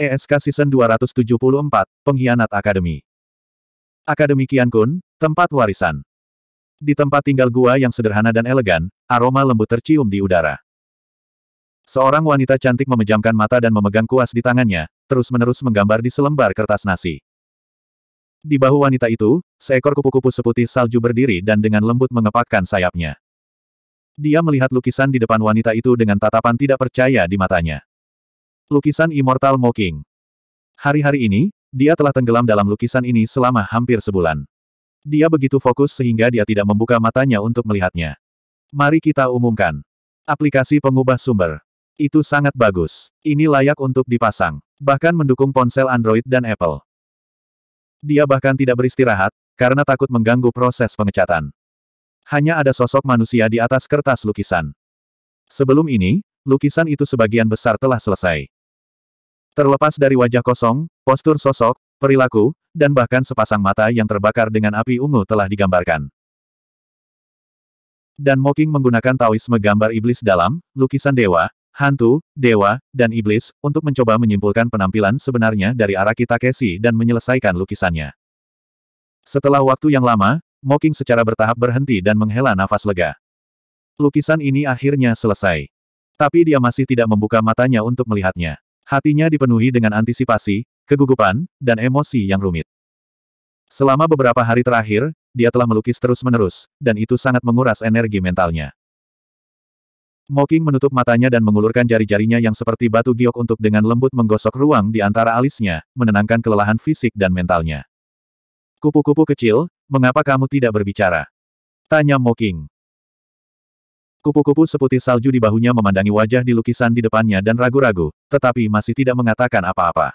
ESK Season 274, Pengkhianat Akademi. Akademi Kian Kun, Tempat Warisan. Di tempat tinggal gua yang sederhana dan elegan, aroma lembut tercium di udara. Seorang wanita cantik memejamkan mata dan memegang kuas di tangannya, terus-menerus menggambar di selembar kertas nasi. Di bahu wanita itu, seekor kupu-kupu seputih salju berdiri dan dengan lembut mengepakkan sayapnya. Dia melihat lukisan di depan wanita itu dengan tatapan tidak percaya di matanya. Lukisan Immortal Mocking. Hari-hari ini, dia telah tenggelam dalam lukisan ini selama hampir sebulan. Dia begitu fokus sehingga dia tidak membuka matanya untuk melihatnya. Mari kita umumkan. Aplikasi pengubah sumber. Itu sangat bagus. Ini layak untuk dipasang. Bahkan mendukung ponsel Android dan Apple. Dia bahkan tidak beristirahat, karena takut mengganggu proses pengecatan. Hanya ada sosok manusia di atas kertas lukisan. Sebelum ini, lukisan itu sebagian besar telah selesai. Terlepas dari wajah kosong, postur sosok, perilaku, dan bahkan sepasang mata yang terbakar dengan api ungu telah digambarkan. Dan Moking menggunakan Taoisme gambar iblis dalam, lukisan dewa, hantu, dewa, dan iblis, untuk mencoba menyimpulkan penampilan sebenarnya dari Araki Takeshi dan menyelesaikan lukisannya. Setelah waktu yang lama, Moking secara bertahap berhenti dan menghela nafas lega. Lukisan ini akhirnya selesai. Tapi dia masih tidak membuka matanya untuk melihatnya. Hatinya dipenuhi dengan antisipasi, kegugupan, dan emosi yang rumit. Selama beberapa hari terakhir, dia telah melukis terus-menerus, dan itu sangat menguras energi mentalnya. Moking menutup matanya dan mengulurkan jari-jarinya yang seperti batu giok untuk dengan lembut menggosok ruang di antara alisnya, menenangkan kelelahan fisik dan mentalnya. Kupu-kupu kecil, mengapa kamu tidak berbicara? Tanya Moking. Kupu-kupu seputih salju di bahunya memandangi wajah di lukisan di depannya dan ragu-ragu, tetapi masih tidak mengatakan apa-apa.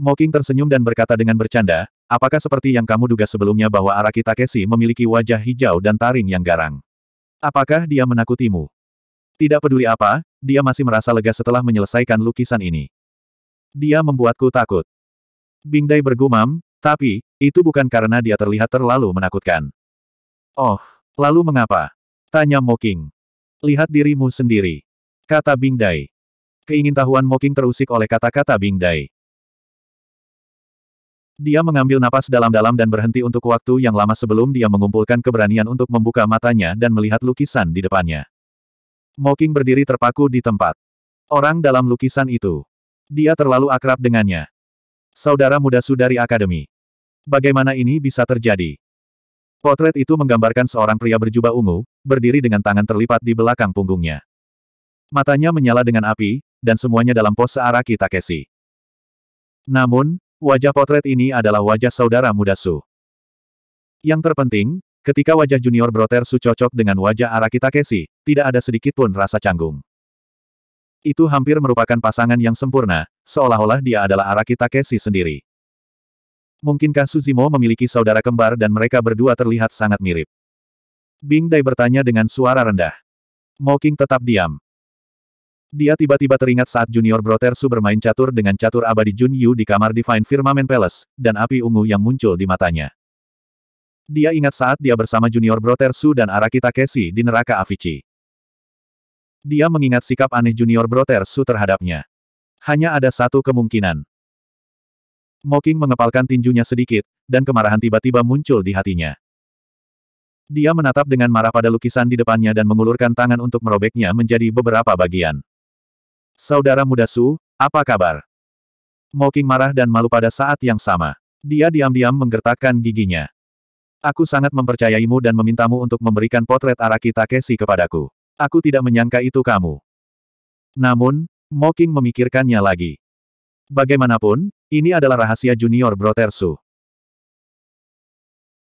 Moking tersenyum dan berkata dengan bercanda, apakah seperti yang kamu duga sebelumnya bahwa Araki Takeshi memiliki wajah hijau dan taring yang garang? Apakah dia menakutimu? Tidak peduli apa, dia masih merasa lega setelah menyelesaikan lukisan ini. Dia membuatku takut. Bingdai bergumam, tapi, itu bukan karena dia terlihat terlalu menakutkan. Oh, lalu mengapa? Tanya Moking. Lihat dirimu sendiri. Kata Bing Dai. Keingintahuan Moking terusik oleh kata-kata Bing Dai. Dia mengambil napas dalam-dalam dan berhenti untuk waktu yang lama sebelum dia mengumpulkan keberanian untuk membuka matanya dan melihat lukisan di depannya. Moking berdiri terpaku di tempat. Orang dalam lukisan itu. Dia terlalu akrab dengannya. Saudara muda sudari akademi. Bagaimana ini bisa terjadi? Potret itu menggambarkan seorang pria berjubah ungu, berdiri dengan tangan terlipat di belakang punggungnya. Matanya menyala dengan api, dan semuanya dalam pose Araki Takeshi. Namun, wajah potret ini adalah wajah saudara muda Su. Yang terpenting, ketika wajah junior broter Su cocok dengan wajah Araki Takeshi, tidak ada sedikitpun rasa canggung. Itu hampir merupakan pasangan yang sempurna, seolah-olah dia adalah Araki Takeshi sendiri. Mungkinkah Suzimo memiliki saudara kembar dan mereka berdua terlihat sangat mirip? Bing Dai bertanya dengan suara rendah. Moking tetap diam. Dia tiba-tiba teringat saat Junior Brotersu bermain catur dengan catur abadi Jun Yu di kamar Divine Firmament Palace, dan api ungu yang muncul di matanya. Dia ingat saat dia bersama Junior Brotersu dan Araki Takeshi di neraka Avicii. Dia mengingat sikap aneh Junior Brotersu terhadapnya. Hanya ada satu kemungkinan. Moking mengepalkan tinjunya sedikit, dan kemarahan tiba-tiba muncul di hatinya. Dia menatap dengan marah pada lukisan di depannya dan mengulurkan tangan untuk merobeknya menjadi beberapa bagian. Saudara muda Su, apa kabar? Moking marah dan malu pada saat yang sama. Dia diam-diam menggertakkan giginya. Aku sangat mempercayaimu dan memintamu untuk memberikan potret Araki Takeshi kepadaku. Aku tidak menyangka itu kamu. Namun, Moking memikirkannya lagi. Bagaimanapun, ini adalah rahasia junior Brotersu.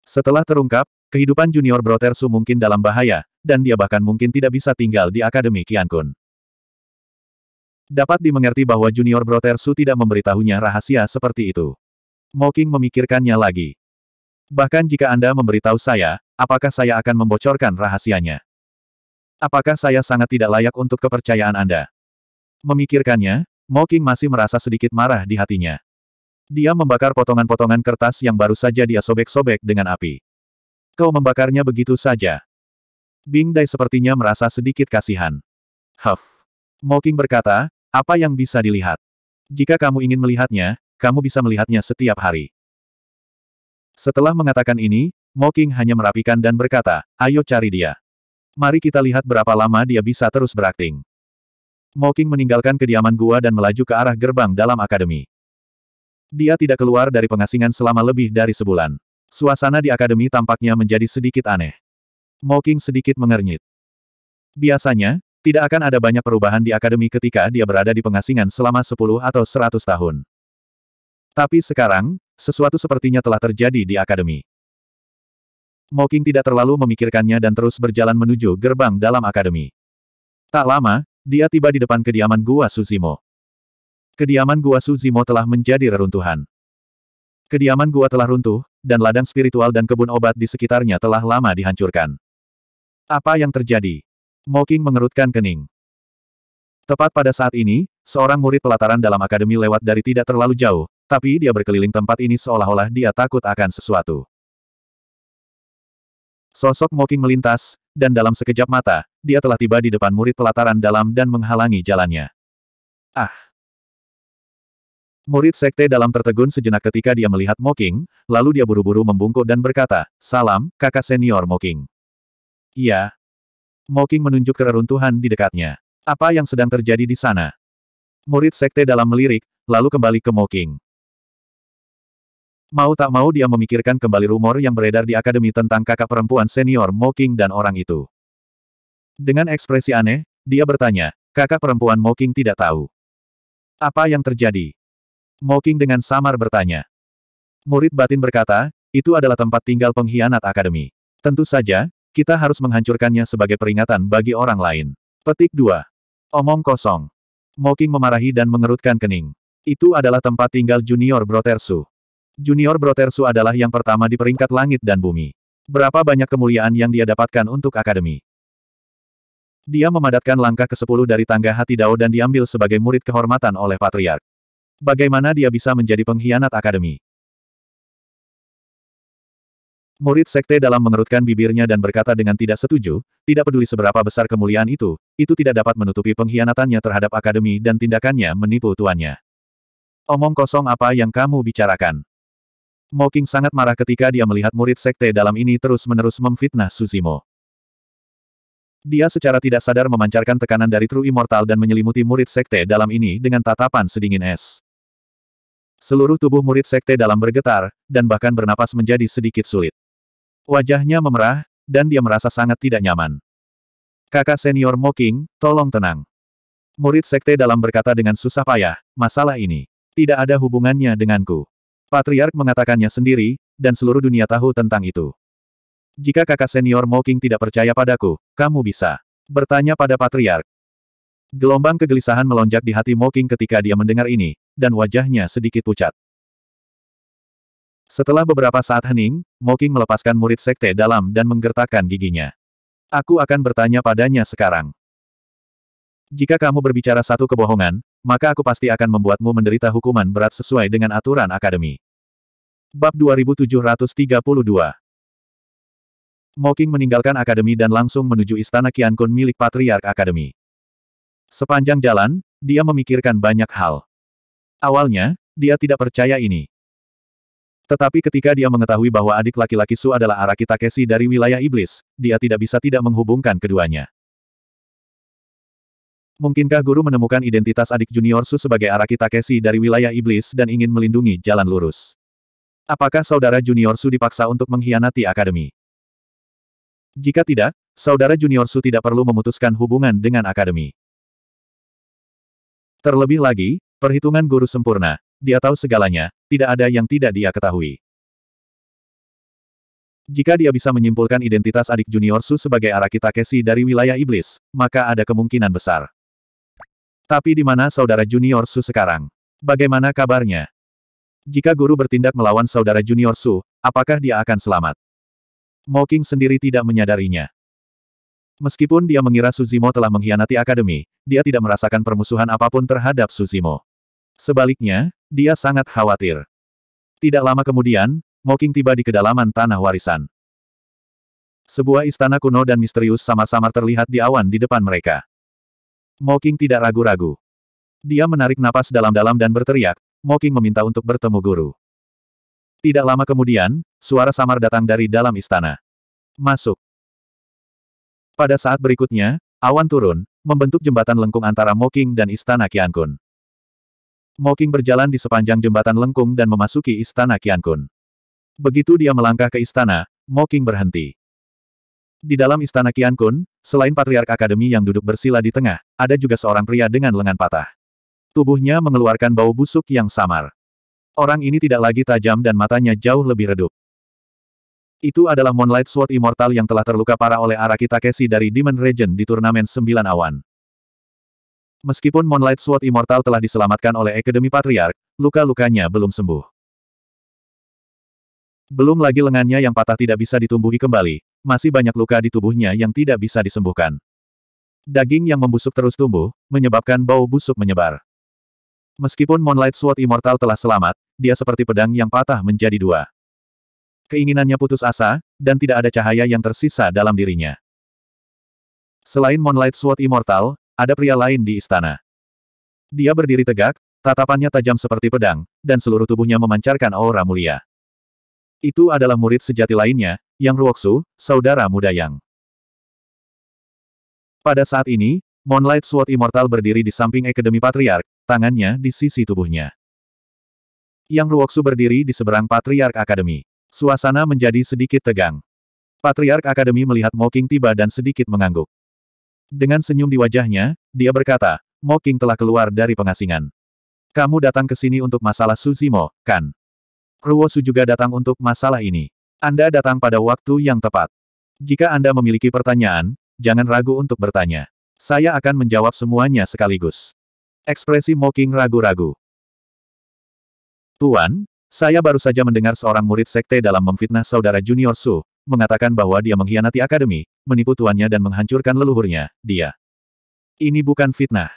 Setelah terungkap, Kehidupan junior Brotersu mungkin dalam bahaya, dan dia bahkan mungkin tidak bisa tinggal di Akademi Kun. Dapat dimengerti bahwa junior Brotersu tidak memberitahunya rahasia seperti itu. Moking memikirkannya lagi. Bahkan jika Anda memberitahu saya, apakah saya akan membocorkan rahasianya? Apakah saya sangat tidak layak untuk kepercayaan Anda? Memikirkannya, Moking masih merasa sedikit marah di hatinya. Dia membakar potongan-potongan kertas yang baru saja dia sobek-sobek dengan api. Kau membakarnya begitu saja. Bing Dai sepertinya merasa sedikit kasihan. Huff. Moking berkata, apa yang bisa dilihat? Jika kamu ingin melihatnya, kamu bisa melihatnya setiap hari. Setelah mengatakan ini, Moking hanya merapikan dan berkata, ayo cari dia. Mari kita lihat berapa lama dia bisa terus berakting. Moking meninggalkan kediaman gua dan melaju ke arah gerbang dalam akademi. Dia tidak keluar dari pengasingan selama lebih dari sebulan. Suasana di akademi tampaknya menjadi sedikit aneh. Moking sedikit mengernyit. Biasanya, tidak akan ada banyak perubahan di akademi ketika dia berada di pengasingan selama 10 atau 100 tahun. Tapi sekarang, sesuatu sepertinya telah terjadi di akademi. Moking tidak terlalu memikirkannya dan terus berjalan menuju gerbang dalam akademi. Tak lama, dia tiba di depan kediaman Gua Suzimo. Kediaman Gua Suzimo telah menjadi reruntuhan. Kediaman Gua telah runtuh, dan ladang spiritual dan kebun obat di sekitarnya telah lama dihancurkan. Apa yang terjadi? Moking mengerutkan kening. Tepat pada saat ini, seorang murid pelataran dalam akademi lewat dari tidak terlalu jauh, tapi dia berkeliling tempat ini seolah-olah dia takut akan sesuatu. Sosok Moking melintas, dan dalam sekejap mata, dia telah tiba di depan murid pelataran dalam dan menghalangi jalannya. Ah! Murid sekte dalam tertegun sejenak ketika dia melihat Moking, lalu dia buru-buru membungkuk dan berkata, Salam, kakak senior Moking. Iya. Moking menunjuk ke reruntuhan di dekatnya. Apa yang sedang terjadi di sana? Murid sekte dalam melirik, lalu kembali ke Moking. Mau tak mau dia memikirkan kembali rumor yang beredar di akademi tentang kakak perempuan senior Moking dan orang itu. Dengan ekspresi aneh, dia bertanya, kakak perempuan Moking tidak tahu. Apa yang terjadi? Moking dengan samar bertanya. Murid batin berkata, itu adalah tempat tinggal pengkhianat akademi. Tentu saja, kita harus menghancurkannya sebagai peringatan bagi orang lain. Petik 2. Omong kosong. Moking memarahi dan mengerutkan kening. Itu adalah tempat tinggal Junior Brotersu. Junior Brotersu adalah yang pertama di peringkat langit dan bumi. Berapa banyak kemuliaan yang dia dapatkan untuk akademi. Dia memadatkan langkah ke-10 dari tangga hati Dao dan diambil sebagai murid kehormatan oleh Patriark. Bagaimana dia bisa menjadi pengkhianat akademi? Murid sekte dalam mengerutkan bibirnya dan berkata dengan tidak setuju, tidak peduli seberapa besar kemuliaan itu, itu tidak dapat menutupi pengkhianatannya terhadap akademi dan tindakannya menipu tuannya. Omong kosong apa yang kamu bicarakan? Moking sangat marah ketika dia melihat murid sekte dalam ini terus-menerus memfitnah Suzimo. Dia secara tidak sadar memancarkan tekanan dari True Immortal dan menyelimuti murid sekte dalam ini dengan tatapan sedingin es. Seluruh tubuh murid sekte dalam bergetar, dan bahkan bernapas menjadi sedikit sulit. Wajahnya memerah, dan dia merasa sangat tidak nyaman. Kakak senior Moking, tolong tenang. Murid sekte dalam berkata dengan susah payah, masalah ini tidak ada hubungannya denganku. Patriark mengatakannya sendiri, dan seluruh dunia tahu tentang itu. Jika kakak senior Moking tidak percaya padaku, kamu bisa bertanya pada patriark. Gelombang kegelisahan melonjak di hati Moking ketika dia mendengar ini, dan wajahnya sedikit pucat. Setelah beberapa saat hening, Moking melepaskan murid sekte dalam dan menggertakkan giginya. Aku akan bertanya padanya sekarang. Jika kamu berbicara satu kebohongan, maka aku pasti akan membuatmu menderita hukuman berat sesuai dengan aturan akademi. Bab 2732 Moking meninggalkan akademi dan langsung menuju istana Kiankun milik Patriark Akademi. Sepanjang jalan, dia memikirkan banyak hal. Awalnya, dia tidak percaya ini. Tetapi ketika dia mengetahui bahwa adik laki-laki Su adalah Araki Takeshi dari wilayah iblis, dia tidak bisa tidak menghubungkan keduanya. Mungkinkah guru menemukan identitas adik junior Su sebagai Araki Takeshi dari wilayah iblis dan ingin melindungi jalan lurus? Apakah saudara junior Su dipaksa untuk mengkhianati akademi? Jika tidak, saudara Junior Su tidak perlu memutuskan hubungan dengan akademi. Terlebih lagi, perhitungan guru sempurna, dia tahu segalanya, tidak ada yang tidak dia ketahui. Jika dia bisa menyimpulkan identitas adik Junior Su sebagai Araki Takeshi dari wilayah iblis, maka ada kemungkinan besar. Tapi di mana saudara Junior Su sekarang? Bagaimana kabarnya? Jika guru bertindak melawan saudara Junior Su, apakah dia akan selamat? Moking sendiri tidak menyadarinya. Meskipun dia mengira Suzimo telah mengkhianati akademi, dia tidak merasakan permusuhan apapun terhadap Suzimo. Sebaliknya, dia sangat khawatir. Tidak lama kemudian, Moking tiba di kedalaman tanah warisan. Sebuah istana kuno dan misterius sama-sama terlihat di awan di depan mereka. Moking tidak ragu-ragu. Dia menarik napas dalam-dalam dan berteriak, Moking meminta untuk bertemu guru. Tidak lama kemudian, suara samar datang dari dalam istana. Masuk. Pada saat berikutnya, awan turun, membentuk jembatan lengkung antara Moking dan istana Qiankun. Moking berjalan di sepanjang jembatan lengkung dan memasuki istana Qiankun. Begitu dia melangkah ke istana, Moking berhenti. Di dalam istana Qiankun, selain patriark akademi yang duduk bersila di tengah, ada juga seorang pria dengan lengan patah. Tubuhnya mengeluarkan bau busuk yang samar. Orang ini tidak lagi tajam dan matanya jauh lebih redup. Itu adalah Moonlight Sword Immortal yang telah terluka parah oleh Araki Takeshi dari Demon Region di turnamen Sembilan awan. Meskipun Moonlight Sword Immortal telah diselamatkan oleh Akademi Patriark, luka-lukanya belum sembuh. Belum lagi lengannya yang patah tidak bisa ditumbuhi kembali, masih banyak luka di tubuhnya yang tidak bisa disembuhkan. Daging yang membusuk terus tumbuh, menyebabkan bau busuk menyebar. Meskipun Moonlight Sword Immortal telah selamat, dia seperti pedang yang patah menjadi dua. Keinginannya putus asa, dan tidak ada cahaya yang tersisa dalam dirinya. Selain Moonlight Sword Immortal, ada pria lain di istana. Dia berdiri tegak, tatapannya tajam seperti pedang, dan seluruh tubuhnya memancarkan aura mulia. Itu adalah murid sejati lainnya, Yang Ruoksu, saudara muda Yang. Pada saat ini, Moonlight Sword Immortal berdiri di samping Akademi Patriark, tangannya di sisi tubuhnya. Yang Ruoksu berdiri di seberang Patriark Akademi. Suasana menjadi sedikit tegang. Patriark Akademi melihat Moking tiba dan sedikit mengangguk. Dengan senyum di wajahnya, dia berkata, Moking telah keluar dari pengasingan. Kamu datang ke sini untuk masalah Suzimo, kan? Ruosu juga datang untuk masalah ini. Anda datang pada waktu yang tepat. Jika Anda memiliki pertanyaan, jangan ragu untuk bertanya. Saya akan menjawab semuanya sekaligus. Ekspresi Moking ragu-ragu. Tuan, saya baru saja mendengar seorang murid sekte dalam memfitnah saudara junior Su, mengatakan bahwa dia mengkhianati akademi, menipu tuannya dan menghancurkan leluhurnya, dia. Ini bukan fitnah.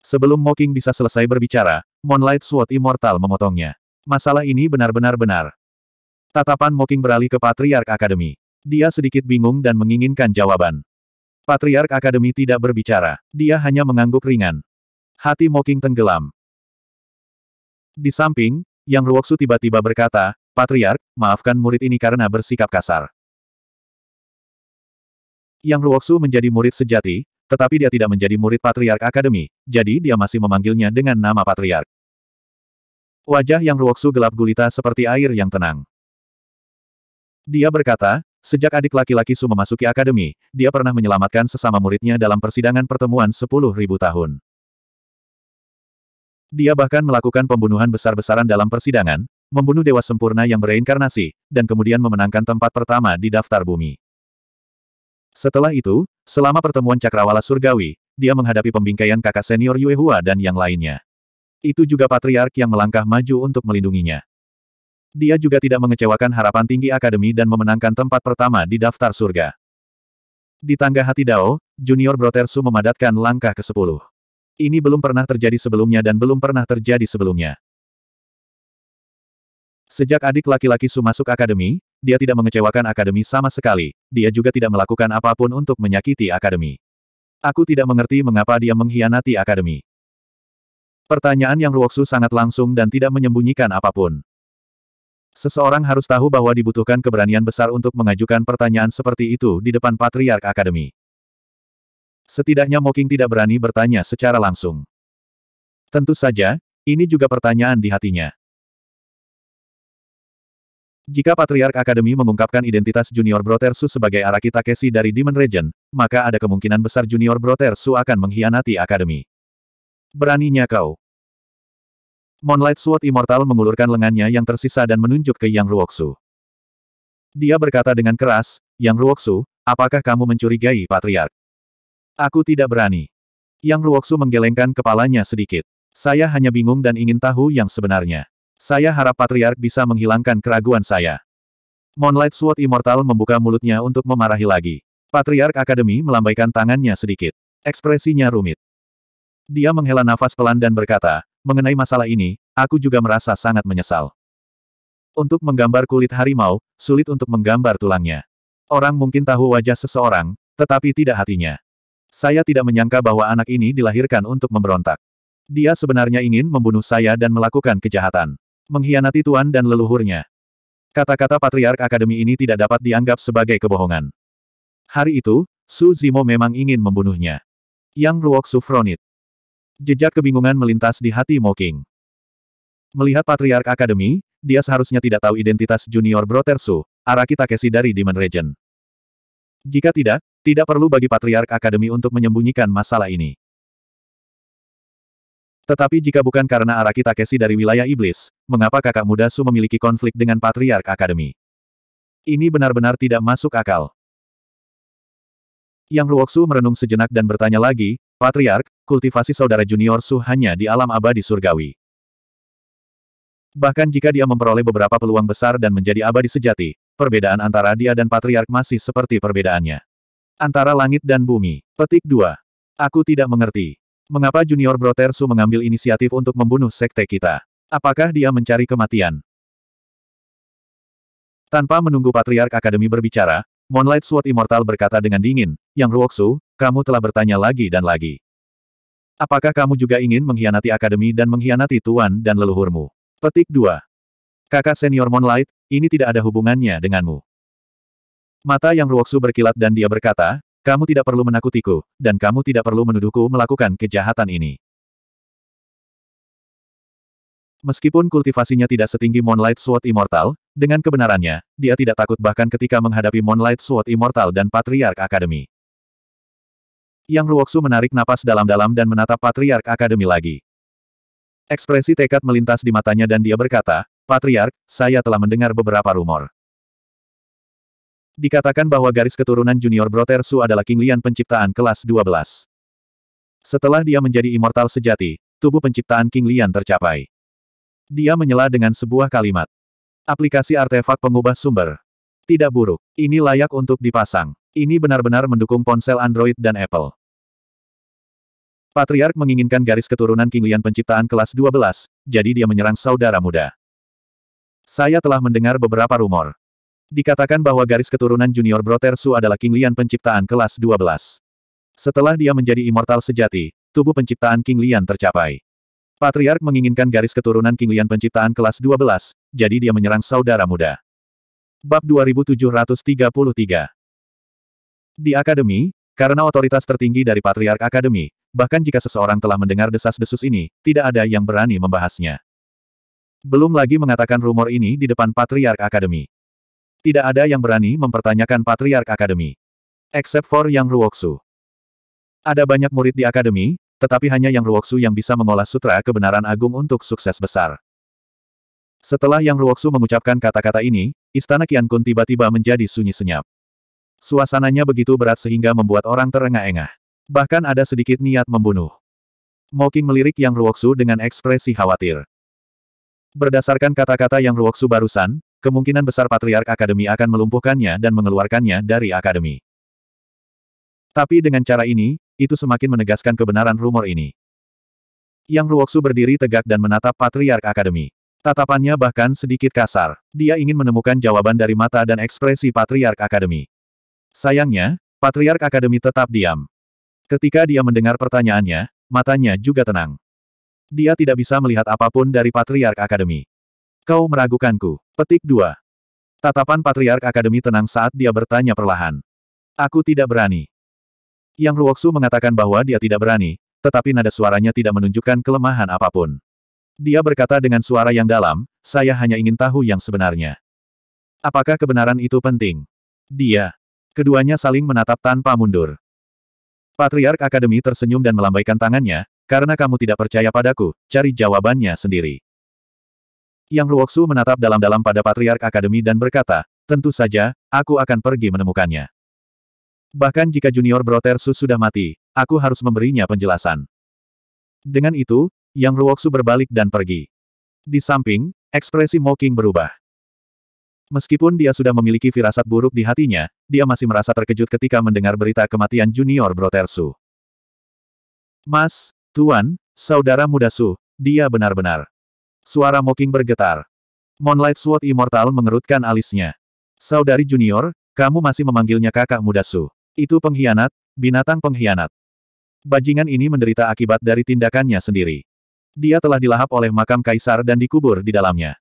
Sebelum Moking bisa selesai berbicara, Moonlight Sword Immortal memotongnya. Masalah ini benar-benar benar. Tatapan Moking beralih ke Patriark Akademi. Dia sedikit bingung dan menginginkan jawaban. Patriark Akademi tidak berbicara. Dia hanya mengangguk ringan. Hati Moking tenggelam. Di samping, Yang Ruoksu tiba-tiba berkata, Patriark, maafkan murid ini karena bersikap kasar. Yang Ruoksu menjadi murid sejati, tetapi dia tidak menjadi murid Patriark Akademi, jadi dia masih memanggilnya dengan nama Patriark. Wajah Yang Ruoksu gelap gulita seperti air yang tenang. Dia berkata, sejak adik laki-laki Su memasuki akademi, dia pernah menyelamatkan sesama muridnya dalam persidangan pertemuan 10.000 tahun. Dia bahkan melakukan pembunuhan besar-besaran dalam persidangan, membunuh dewa sempurna yang bereinkarnasi, dan kemudian memenangkan tempat pertama di daftar bumi. Setelah itu, selama pertemuan cakrawala surgawi, dia menghadapi pembingkaian kakak senior Yuehua dan yang lainnya. Itu juga patriark yang melangkah maju untuk melindunginya. Dia juga tidak mengecewakan harapan tinggi akademi dan memenangkan tempat pertama di daftar surga. Di tangga hati Dao, Junior Brotersu memadatkan langkah ke sepuluh. Ini belum pernah terjadi sebelumnya dan belum pernah terjadi sebelumnya. Sejak adik laki-laki Su masuk akademi, dia tidak mengecewakan akademi sama sekali, dia juga tidak melakukan apapun untuk menyakiti akademi. Aku tidak mengerti mengapa dia mengkhianati akademi. Pertanyaan yang Ruoksu sangat langsung dan tidak menyembunyikan apapun. Seseorang harus tahu bahwa dibutuhkan keberanian besar untuk mengajukan pertanyaan seperti itu di depan Patriark Akademi. Setidaknya Moking tidak berani bertanya secara langsung. Tentu saja, ini juga pertanyaan di hatinya. Jika Patriark Akademi mengungkapkan identitas Junior Su sebagai Araki Takeshi dari Demon Region, maka ada kemungkinan besar Junior Su akan mengkhianati Akademi. Beraninya kau. Moonlight Sword Immortal mengulurkan lengannya yang tersisa dan menunjuk ke Yang Ruoksu. Dia berkata dengan keras, Yang Ruoksu, apakah kamu mencurigai Patriark? Aku tidak berani. Yang Ruoksu menggelengkan kepalanya sedikit. Saya hanya bingung dan ingin tahu yang sebenarnya. Saya harap Patriark bisa menghilangkan keraguan saya. Moonlight Sword Immortal membuka mulutnya untuk memarahi lagi. Patriark Akademi melambaikan tangannya sedikit. Ekspresinya rumit. Dia menghela nafas pelan dan berkata, mengenai masalah ini, aku juga merasa sangat menyesal. Untuk menggambar kulit harimau, sulit untuk menggambar tulangnya. Orang mungkin tahu wajah seseorang, tetapi tidak hatinya. Saya tidak menyangka bahwa anak ini dilahirkan untuk memberontak. Dia sebenarnya ingin membunuh saya dan melakukan kejahatan. Mengkhianati tuan dan leluhurnya. Kata-kata Patriark Akademi ini tidak dapat dianggap sebagai kebohongan. Hari itu, Su Zimo memang ingin membunuhnya. Yang Ruok Sufronit. Jejak kebingungan melintas di hati Mo King. Melihat Patriark Akademi, dia seharusnya tidak tahu identitas junior brother Su, Araki Takeshi dari Demon Regent. Jika tidak, tidak perlu bagi Patriark Akademi untuk menyembunyikan masalah ini. Tetapi jika bukan karena Araki Takeshi dari wilayah iblis, mengapa kakak muda Su memiliki konflik dengan Patriark Akademi? Ini benar-benar tidak masuk akal. Yang Ruoksu merenung sejenak dan bertanya lagi, Patriark, kultivasi saudara junior Su hanya di alam abadi surgawi. Bahkan jika dia memperoleh beberapa peluang besar dan menjadi abadi sejati, Perbedaan antara dia dan Patriark masih seperti perbedaannya. Antara langit dan bumi. Petik 2. Aku tidak mengerti. Mengapa Junior Brotersu mengambil inisiatif untuk membunuh sekte kita? Apakah dia mencari kematian? Tanpa menunggu Patriark Akademi berbicara, Moonlight Sword Immortal berkata dengan dingin, Yang Ruoksu, kamu telah bertanya lagi dan lagi. Apakah kamu juga ingin mengkhianati Akademi dan mengkhianati Tuan dan leluhurmu? Petik 2. Kakak senior Moonlight, ini tidak ada hubungannya denganmu. Mata yang ruoksu berkilat dan dia berkata, kamu tidak perlu menakutiku, dan kamu tidak perlu menuduhku melakukan kejahatan ini. Meskipun kultivasinya tidak setinggi Moonlight Sword Immortal, dengan kebenarannya, dia tidak takut bahkan ketika menghadapi Moonlight Sword Immortal dan Patriark Academy. Yang Ruoksu menarik napas dalam-dalam dan menatap Patriark Academy lagi. Ekspresi tekad melintas di matanya dan dia berkata, Patriark, saya telah mendengar beberapa rumor. Dikatakan bahwa garis keturunan junior Brother Su adalah King Lian penciptaan kelas 12. Setelah dia menjadi immortal sejati, tubuh penciptaan King Lian tercapai. Dia menyela dengan sebuah kalimat. Aplikasi artefak pengubah sumber. Tidak buruk. Ini layak untuk dipasang. Ini benar-benar mendukung ponsel Android dan Apple. Patriark menginginkan garis keturunan King Lian penciptaan kelas 12, jadi dia menyerang saudara muda. Saya telah mendengar beberapa rumor. Dikatakan bahwa garis keturunan junior Broter Su adalah King Lian penciptaan kelas 12. Setelah dia menjadi immortal sejati, tubuh penciptaan King Lian tercapai. Patriark menginginkan garis keturunan King Lian penciptaan kelas 12, jadi dia menyerang saudara muda. Bab 2733 Di akademi, karena otoritas tertinggi dari Patriark Akademi, bahkan jika seseorang telah mendengar desas-desus ini, tidak ada yang berani membahasnya. Belum lagi mengatakan rumor ini di depan Patriark Academy. Tidak ada yang berani mempertanyakan Patriark Academy. Except for Yang Ruoksu. Ada banyak murid di Akademi, tetapi hanya Yang Ruoksu yang bisa mengolah sutra kebenaran agung untuk sukses besar. Setelah Yang Ruoksu mengucapkan kata-kata ini, istana Kian Kun tiba-tiba menjadi sunyi senyap. Suasananya begitu berat sehingga membuat orang terengah-engah. Bahkan ada sedikit niat membunuh. Moking melirik Yang Ruoksu dengan ekspresi khawatir. Berdasarkan kata-kata yang Ruoksu barusan, kemungkinan besar Patriark Akademi akan melumpuhkannya dan mengeluarkannya dari Akademi. Tapi dengan cara ini, itu semakin menegaskan kebenaran rumor ini. Yang Ruoksu berdiri tegak dan menatap Patriark Akademi. Tatapannya bahkan sedikit kasar. Dia ingin menemukan jawaban dari mata dan ekspresi Patriark Akademi. Sayangnya, Patriark Akademi tetap diam. Ketika dia mendengar pertanyaannya, matanya juga tenang. Dia tidak bisa melihat apapun dari Patriark Akademi. Kau meragukanku. Petik 2. Tatapan Patriark Akademi tenang saat dia bertanya perlahan. Aku tidak berani. Yang Ruoksu mengatakan bahwa dia tidak berani, tetapi nada suaranya tidak menunjukkan kelemahan apapun. Dia berkata dengan suara yang dalam, saya hanya ingin tahu yang sebenarnya. Apakah kebenaran itu penting? Dia. Keduanya saling menatap tanpa mundur. Patriark Akademi tersenyum dan melambaikan tangannya, karena kamu tidak percaya padaku, cari jawabannya sendiri. Yang Ruoksu menatap dalam-dalam pada Patriark Akademi dan berkata, tentu saja, aku akan pergi menemukannya. Bahkan jika Junior Brotersu sudah mati, aku harus memberinya penjelasan. Dengan itu, Yang Ruoksu berbalik dan pergi. Di samping, ekspresi Mocking berubah. Meskipun dia sudah memiliki firasat buruk di hatinya, dia masih merasa terkejut ketika mendengar berita kematian Junior Brotersu. Mas, Tuan, saudara muda Su, dia benar-benar. Suara Moking bergetar. Moonlight Sword Immortal mengerutkan alisnya. Saudari junior, kamu masih memanggilnya kakak muda Su. Itu pengkhianat, binatang pengkhianat. Bajingan ini menderita akibat dari tindakannya sendiri. Dia telah dilahap oleh makam kaisar dan dikubur di dalamnya.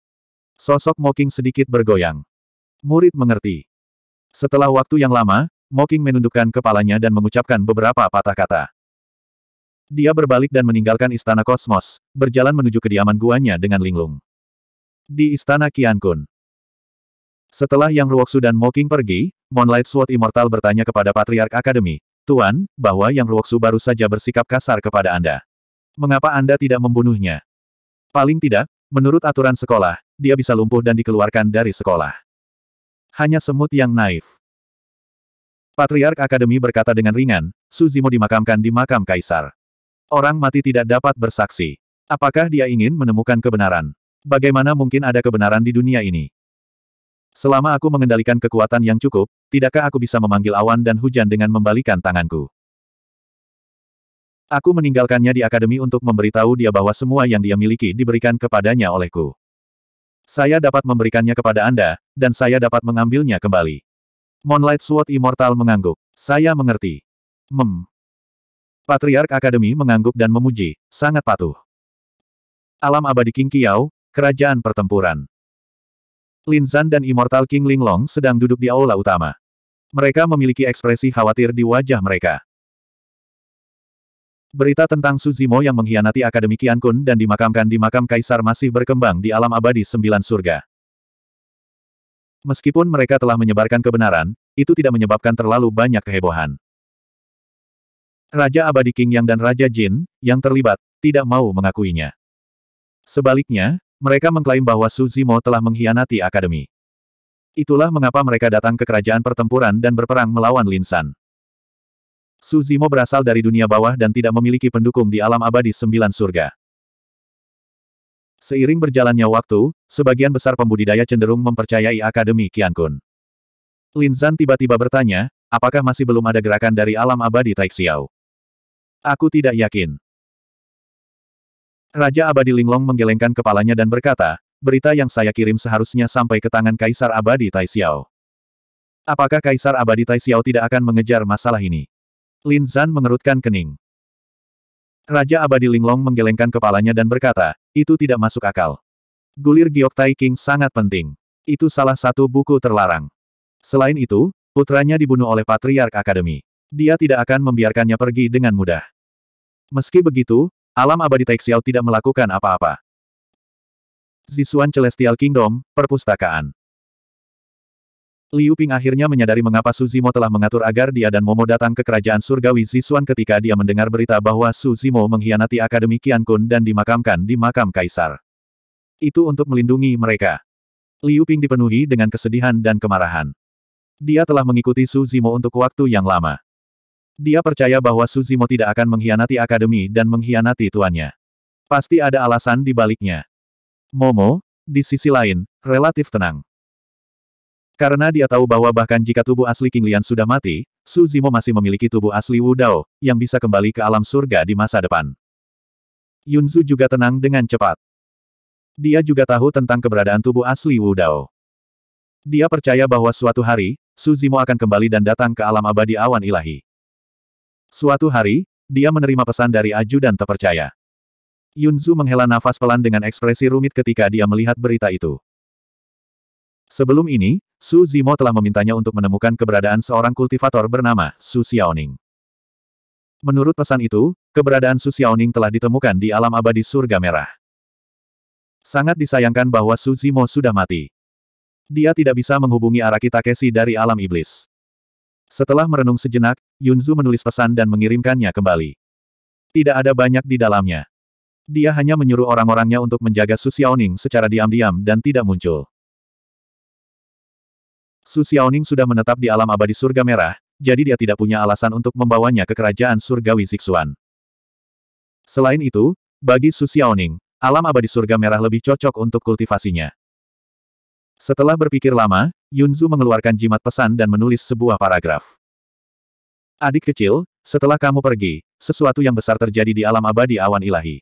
Sosok Moking sedikit bergoyang. Murid mengerti. Setelah waktu yang lama, Moking menundukkan kepalanya dan mengucapkan beberapa patah kata. Dia berbalik dan meninggalkan istana kosmos, berjalan menuju kediaman guanya dengan linglung. Di istana Qiankun. Setelah Yang Ruoksu dan Moking pergi, Moonlight Sword Immortal bertanya kepada Patriark Akademi, Tuan, bahwa Yang Ruoksu baru saja bersikap kasar kepada Anda. Mengapa Anda tidak membunuhnya? Paling tidak, menurut aturan sekolah, dia bisa lumpuh dan dikeluarkan dari sekolah. Hanya semut yang naif. Patriark Akademi berkata dengan ringan, Suzimo dimakamkan di makam kaisar. Orang mati tidak dapat bersaksi. Apakah dia ingin menemukan kebenaran? Bagaimana mungkin ada kebenaran di dunia ini? Selama aku mengendalikan kekuatan yang cukup, tidakkah aku bisa memanggil awan dan hujan dengan membalikan tanganku? Aku meninggalkannya di akademi untuk memberitahu dia bahwa semua yang dia miliki diberikan kepadanya olehku. Saya dapat memberikannya kepada Anda, dan saya dapat mengambilnya kembali. Moonlight Sword Immortal mengangguk. Saya mengerti. Mem, Patriark Akademi mengangguk dan memuji, sangat patuh. Alam abadi King Kiao, Kerajaan Pertempuran. Lin Zan dan Immortal King Linglong sedang duduk di aula utama. Mereka memiliki ekspresi khawatir di wajah mereka. Berita tentang Suzimo yang mengkhianati Akademi Kun dan dimakamkan di makam Kaisar masih berkembang di alam abadi sembilan surga. Meskipun mereka telah menyebarkan kebenaran, itu tidak menyebabkan terlalu banyak kehebohan. Raja Abadi King Yang dan Raja Jin, yang terlibat, tidak mau mengakuinya. Sebaliknya, mereka mengklaim bahwa Su Zimo telah mengkhianati Akademi. Itulah mengapa mereka datang ke kerajaan pertempuran dan berperang melawan Lin San. Su Zimo berasal dari dunia bawah dan tidak memiliki pendukung di alam abadi sembilan surga. Seiring berjalannya waktu, sebagian besar pembudidaya cenderung mempercayai Akademi Qiankun. Lin San tiba-tiba bertanya, apakah masih belum ada gerakan dari alam abadi Taixiao? Aku tidak yakin. Raja Abadi Linglong menggelengkan kepalanya dan berkata, berita yang saya kirim seharusnya sampai ke tangan Kaisar Abadi Tai Xiao. Apakah Kaisar Abadi Tai Xiao tidak akan mengejar masalah ini? Lin Zan mengerutkan kening. Raja Abadi Linglong menggelengkan kepalanya dan berkata, itu tidak masuk akal. Gulir Giok Tai King sangat penting. Itu salah satu buku terlarang. Selain itu, putranya dibunuh oleh Patriark Akademi dia tidak akan membiarkannya pergi dengan mudah. Meski begitu, alam abadi Taixiao tidak melakukan apa-apa. Zisuan Celestial Kingdom, Perpustakaan Liu Ping akhirnya menyadari mengapa Su Zimo telah mengatur agar dia dan Momo datang ke kerajaan surgawi Zisuan ketika dia mendengar berita bahwa Su Zimo mengkhianati Akademi Kun dan dimakamkan di makam Kaisar. Itu untuk melindungi mereka. Liu Ping dipenuhi dengan kesedihan dan kemarahan. Dia telah mengikuti Su Zimo untuk waktu yang lama. Dia percaya bahwa Suzimo tidak akan mengkhianati akademi dan mengkhianati tuannya. Pasti ada alasan di baliknya. Momo, di sisi lain, relatif tenang. Karena dia tahu bahwa bahkan jika tubuh asli King Lian sudah mati, Suzimo masih memiliki tubuh asli Wu Dao, yang bisa kembali ke alam surga di masa depan. Yunzu juga tenang dengan cepat. Dia juga tahu tentang keberadaan tubuh asli Wu Dao. Dia percaya bahwa suatu hari, Suzimo akan kembali dan datang ke alam abadi awan ilahi. Suatu hari, dia menerima pesan dari ajudan terpercaya. Yunzu menghela nafas pelan dengan ekspresi rumit ketika dia melihat berita itu. Sebelum ini, Su Zimo telah memintanya untuk menemukan keberadaan seorang kultivator bernama Su Xiaoning. Menurut pesan itu, keberadaan Su Xiaoning telah ditemukan di alam abadi surga merah. Sangat disayangkan bahwa Su Zimo sudah mati. Dia tidak bisa menghubungi Araki Takeshi dari alam iblis. Setelah merenung sejenak, Yunzu menulis pesan dan mengirimkannya kembali. Tidak ada banyak di dalamnya. Dia hanya menyuruh orang-orangnya untuk menjaga Su Xiaoning secara diam-diam dan tidak muncul. Su Xiaoning sudah menetap di alam abadi surga merah, jadi dia tidak punya alasan untuk membawanya ke kerajaan surgawi Zixuan. Selain itu, bagi Su Xiaoning, alam abadi surga merah lebih cocok untuk kultivasinya. Setelah berpikir lama, Yunzu mengeluarkan jimat pesan dan menulis sebuah paragraf. Adik kecil, setelah kamu pergi, sesuatu yang besar terjadi di alam abadi awan ilahi.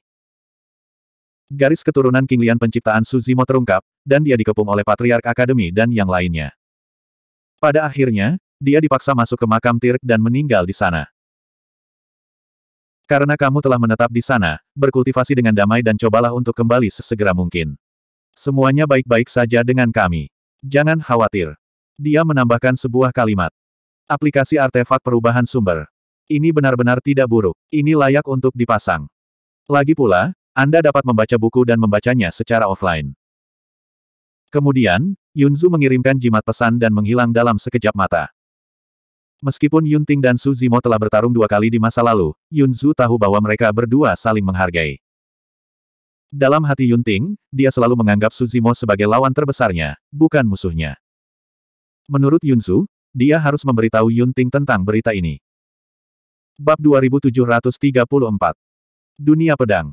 Garis keturunan Kinglian penciptaan penciptaan Suzimo terungkap, dan dia dikepung oleh Patriark Akademi dan yang lainnya. Pada akhirnya, dia dipaksa masuk ke makam Tirk dan meninggal di sana. Karena kamu telah menetap di sana, berkultivasi dengan damai dan cobalah untuk kembali sesegera mungkin. Semuanya baik-baik saja dengan kami. Jangan khawatir. Dia menambahkan sebuah kalimat. Aplikasi artefak perubahan sumber. Ini benar-benar tidak buruk. Ini layak untuk dipasang. Lagi pula, Anda dapat membaca buku dan membacanya secara offline. Kemudian, Yunzu mengirimkan jimat pesan dan menghilang dalam sekejap mata. Meskipun Yunting dan Su Zimo telah bertarung dua kali di masa lalu, Yunzu tahu bahwa mereka berdua saling menghargai. Dalam hati Yunting, dia selalu menganggap Suzimo sebagai lawan terbesarnya, bukan musuhnya. Menurut Yunsu, dia harus memberitahu Yunting tentang berita ini. Bab 2734 Dunia Pedang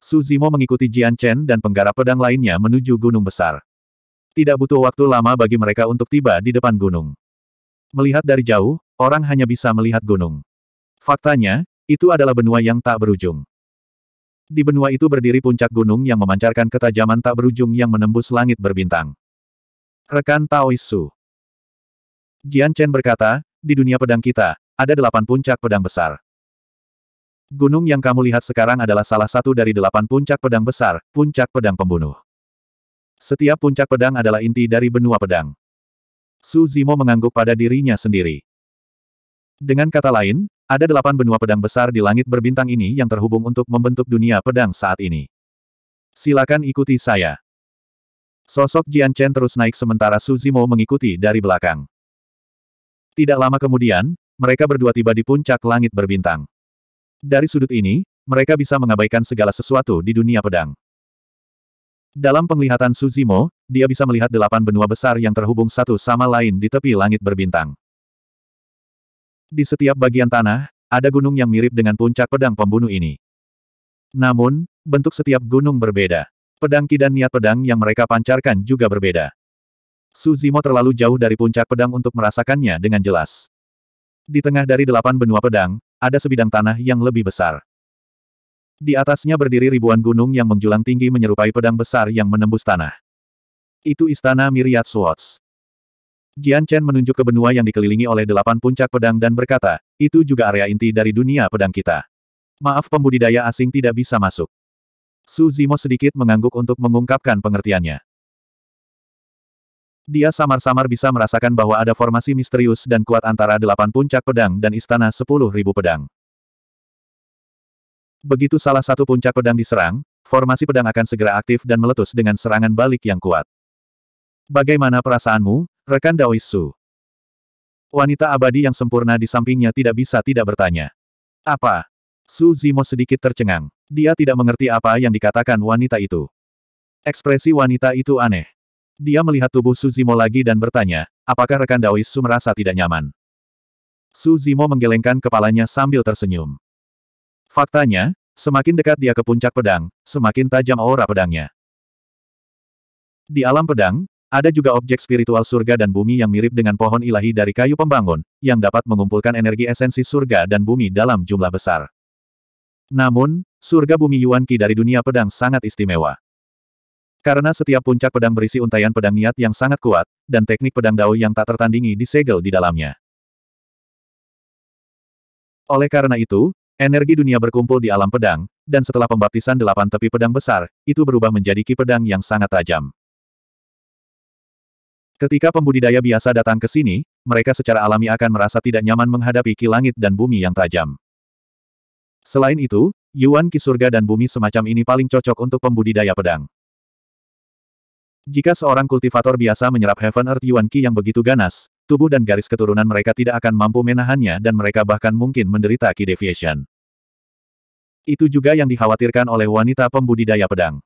Suzimo mengikuti Jian Chen dan penggarap pedang lainnya menuju gunung besar. Tidak butuh waktu lama bagi mereka untuk tiba di depan gunung. Melihat dari jauh, orang hanya bisa melihat gunung. Faktanya, itu adalah benua yang tak berujung. Di benua itu berdiri puncak gunung yang memancarkan ketajaman tak berujung yang menembus langit berbintang. Rekan Taoisu Jian Chen berkata, di dunia pedang kita, ada delapan puncak pedang besar. Gunung yang kamu lihat sekarang adalah salah satu dari delapan puncak pedang besar, puncak pedang pembunuh. Setiap puncak pedang adalah inti dari benua pedang. Su Zimo mengangguk pada dirinya sendiri. Dengan kata lain, ada delapan benua pedang besar di langit berbintang ini yang terhubung untuk membentuk dunia pedang saat ini. Silakan ikuti saya. Sosok Jian Chen terus naik sementara Su Zimo mengikuti dari belakang. Tidak lama kemudian, mereka berdua tiba di puncak langit berbintang. Dari sudut ini, mereka bisa mengabaikan segala sesuatu di dunia pedang. Dalam penglihatan Suzimo, dia bisa melihat delapan benua besar yang terhubung satu sama lain di tepi langit berbintang. Di setiap bagian tanah, ada gunung yang mirip dengan puncak pedang pembunuh ini. Namun, bentuk setiap gunung berbeda. Pedang Ki dan niat pedang yang mereka pancarkan juga berbeda. Suzimo terlalu jauh dari puncak pedang untuk merasakannya dengan jelas. Di tengah dari delapan benua pedang, ada sebidang tanah yang lebih besar. Di atasnya berdiri ribuan gunung yang menjulang tinggi menyerupai pedang besar yang menembus tanah. Itu istana Myriad Swords. Jian Chen menunjuk ke benua yang dikelilingi oleh delapan puncak pedang dan berkata, itu juga area inti dari dunia pedang kita. Maaf pembudidaya asing tidak bisa masuk. Su Zimo sedikit mengangguk untuk mengungkapkan pengertiannya. Dia samar-samar bisa merasakan bahwa ada formasi misterius dan kuat antara delapan puncak pedang dan istana sepuluh ribu pedang. Begitu salah satu puncak pedang diserang, formasi pedang akan segera aktif dan meletus dengan serangan balik yang kuat. Bagaimana perasaanmu, Rekan Daoisu. Wanita abadi yang sempurna di sampingnya tidak bisa tidak bertanya. Apa? Su Zimo sedikit tercengang. Dia tidak mengerti apa yang dikatakan wanita itu. Ekspresi wanita itu aneh. Dia melihat tubuh Su Zimo lagi dan bertanya, apakah rekan Daoisu merasa tidak nyaman? Su Zimo menggelengkan kepalanya sambil tersenyum. Faktanya, semakin dekat dia ke puncak pedang, semakin tajam aura pedangnya. Di alam pedang, ada juga objek spiritual surga dan bumi yang mirip dengan pohon ilahi dari kayu pembangun, yang dapat mengumpulkan energi esensi surga dan bumi dalam jumlah besar. Namun, surga bumi Yuan Qi dari dunia pedang sangat istimewa. Karena setiap puncak pedang berisi untayan pedang niat yang sangat kuat, dan teknik pedang dao yang tak tertandingi disegel di dalamnya. Oleh karena itu, energi dunia berkumpul di alam pedang, dan setelah pembaptisan delapan tepi pedang besar, itu berubah menjadi ki pedang yang sangat tajam. Ketika pembudidaya biasa datang ke sini, mereka secara alami akan merasa tidak nyaman menghadapi ki dan bumi yang tajam. Selain itu, Yuan ki surga dan bumi semacam ini paling cocok untuk pembudidaya pedang. Jika seorang kultivator biasa menyerap Heaven Earth Yuan Ki yang begitu ganas, tubuh dan garis keturunan mereka tidak akan mampu menahannya dan mereka bahkan mungkin menderita Ki Deviation. Itu juga yang dikhawatirkan oleh wanita pembudidaya pedang.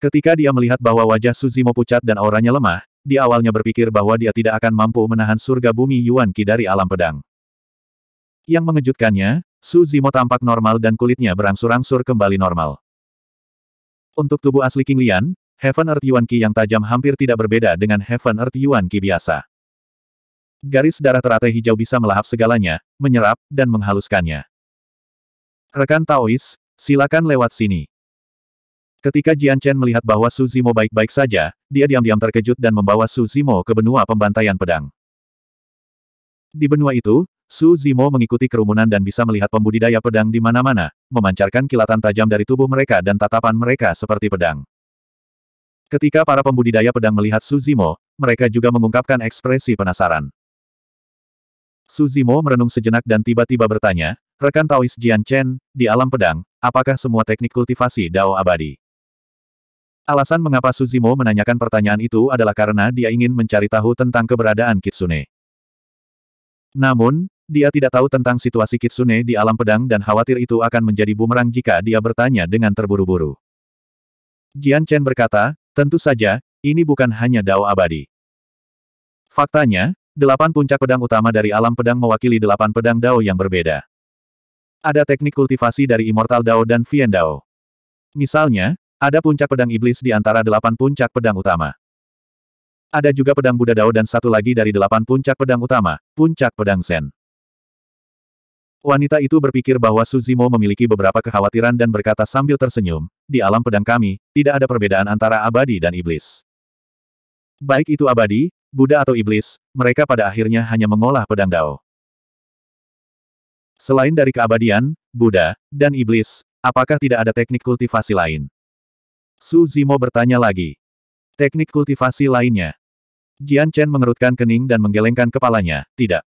Ketika dia melihat bahwa wajah Suzimo pucat dan auranya lemah, dia awalnya berpikir bahwa dia tidak akan mampu menahan surga bumi Yuan Qi dari alam pedang. Yang mengejutkannya, Suzimo tampak normal dan kulitnya berangsur-angsur kembali normal. Untuk tubuh asli King Lian, Heaven Earth Yuan Qi yang tajam hampir tidak berbeda dengan Heaven Earth Yuan Qi biasa. Garis darah teratai hijau bisa melahap segalanya, menyerap, dan menghaluskannya. Rekan Taois, silakan lewat sini. Ketika Jian Chen melihat bahwa Su Zimo baik-baik saja, dia diam-diam terkejut dan membawa Su Zimo ke benua pembantaian pedang. Di benua itu, Su Zimo mengikuti kerumunan dan bisa melihat pembudidaya pedang di mana-mana, memancarkan kilatan tajam dari tubuh mereka dan tatapan mereka seperti pedang. Ketika para pembudidaya pedang melihat Su Zimo, mereka juga mengungkapkan ekspresi penasaran. Su Zimo merenung sejenak dan tiba-tiba bertanya, rekan Taois Jian Chen, di alam pedang, apakah semua teknik kultivasi Dao abadi? Alasan mengapa Suzimo menanyakan pertanyaan itu adalah karena dia ingin mencari tahu tentang keberadaan Kitsune. Namun, dia tidak tahu tentang situasi Kitsune di alam pedang dan khawatir itu akan menjadi bumerang jika dia bertanya dengan terburu-buru. Jian Chen berkata, tentu saja, ini bukan hanya dao abadi. Faktanya, delapan puncak pedang utama dari alam pedang mewakili delapan pedang dao yang berbeda. Ada teknik kultivasi dari Immortal Dao dan Vien Dao. Misalnya, ada puncak pedang iblis di antara delapan puncak pedang utama. Ada juga pedang Buddha Dao dan satu lagi dari delapan puncak pedang utama, puncak pedang Zen. Wanita itu berpikir bahwa Suzimo memiliki beberapa kekhawatiran dan berkata sambil tersenyum, di alam pedang kami, tidak ada perbedaan antara abadi dan iblis. Baik itu abadi, Buddha atau iblis, mereka pada akhirnya hanya mengolah pedang Dao. Selain dari keabadian, Buddha, dan iblis, apakah tidak ada teknik kultivasi lain? Su Zimo bertanya lagi. Teknik kultivasi lainnya. Jian Chen mengerutkan kening dan menggelengkan kepalanya, tidak.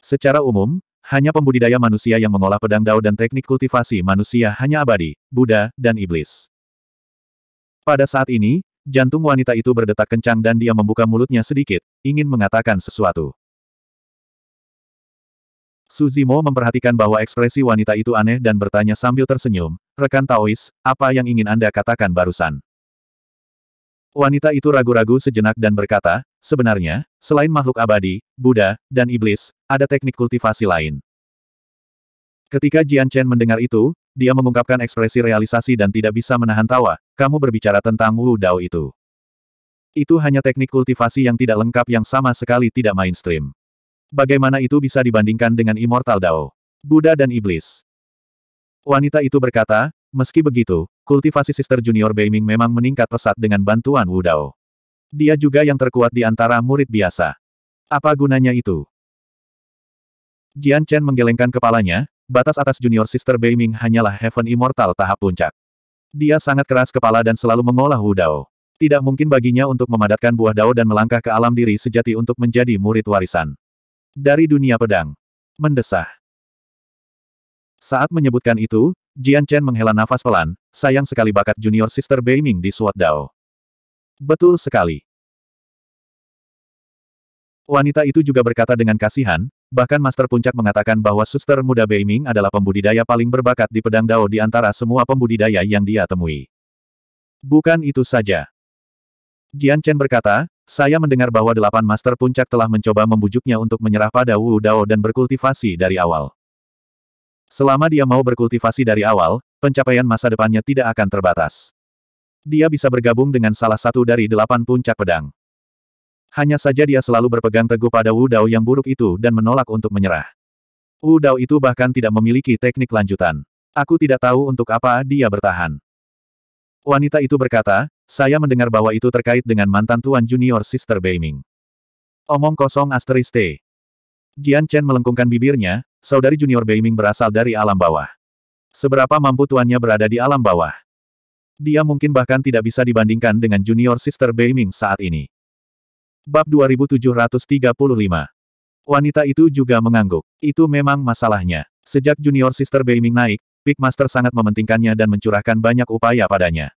Secara umum, hanya pembudidaya manusia yang mengolah pedang dao dan teknik kultivasi manusia hanya abadi, Buddha, dan Iblis. Pada saat ini, jantung wanita itu berdetak kencang dan dia membuka mulutnya sedikit, ingin mengatakan sesuatu. Suzimo memperhatikan bahwa ekspresi wanita itu aneh dan bertanya sambil tersenyum, Rekan Taois, apa yang ingin Anda katakan barusan? Wanita itu ragu-ragu sejenak dan berkata, sebenarnya, selain makhluk abadi, Buddha, dan iblis, ada teknik kultivasi lain. Ketika Jian Chen mendengar itu, dia mengungkapkan ekspresi realisasi dan tidak bisa menahan tawa, kamu berbicara tentang Wu Dao itu. Itu hanya teknik kultivasi yang tidak lengkap yang sama sekali tidak mainstream. Bagaimana itu bisa dibandingkan dengan Immortal Dao? Buddha dan Iblis. Wanita itu berkata, meski begitu, kultivasi Sister Junior Beiming memang meningkat pesat dengan bantuan Wudao. Dia juga yang terkuat di antara murid biasa. Apa gunanya itu? Jian Chen menggelengkan kepalanya, batas atas Junior Sister Beiming hanyalah Heaven Immortal tahap puncak. Dia sangat keras kepala dan selalu mengolah Wudao. Tidak mungkin baginya untuk memadatkan buah dao dan melangkah ke alam diri sejati untuk menjadi murid warisan. Dari dunia pedang. Mendesah. Saat menyebutkan itu, Jian Chen menghela nafas pelan, sayang sekali bakat junior sister Beiming di Suat Dao. Betul sekali. Wanita itu juga berkata dengan kasihan, bahkan Master Puncak mengatakan bahwa suster muda Beiming adalah pembudidaya paling berbakat di pedang Dao di antara semua pembudidaya yang dia temui. Bukan itu saja. Jian Chen berkata, saya mendengar bahwa delapan Master Puncak telah mencoba membujuknya untuk menyerah pada Wu Dao dan berkultivasi dari awal. Selama dia mau berkultivasi dari awal, pencapaian masa depannya tidak akan terbatas. Dia bisa bergabung dengan salah satu dari delapan puncak pedang. Hanya saja dia selalu berpegang teguh pada Wu Dao yang buruk itu dan menolak untuk menyerah. Wu Dao itu bahkan tidak memiliki teknik lanjutan. Aku tidak tahu untuk apa dia bertahan. Wanita itu berkata, saya mendengar bahwa itu terkait dengan mantan tuan junior Sister Beiming. Omong kosong asteris Jian Chen melengkungkan bibirnya, Saudari junior Beiming berasal dari alam bawah. Seberapa mampu tuannya berada di alam bawah? Dia mungkin bahkan tidak bisa dibandingkan dengan junior sister Beiming saat ini. Bab 2735 Wanita itu juga mengangguk. Itu memang masalahnya. Sejak junior sister Beiming naik, Big Master sangat mementingkannya dan mencurahkan banyak upaya padanya.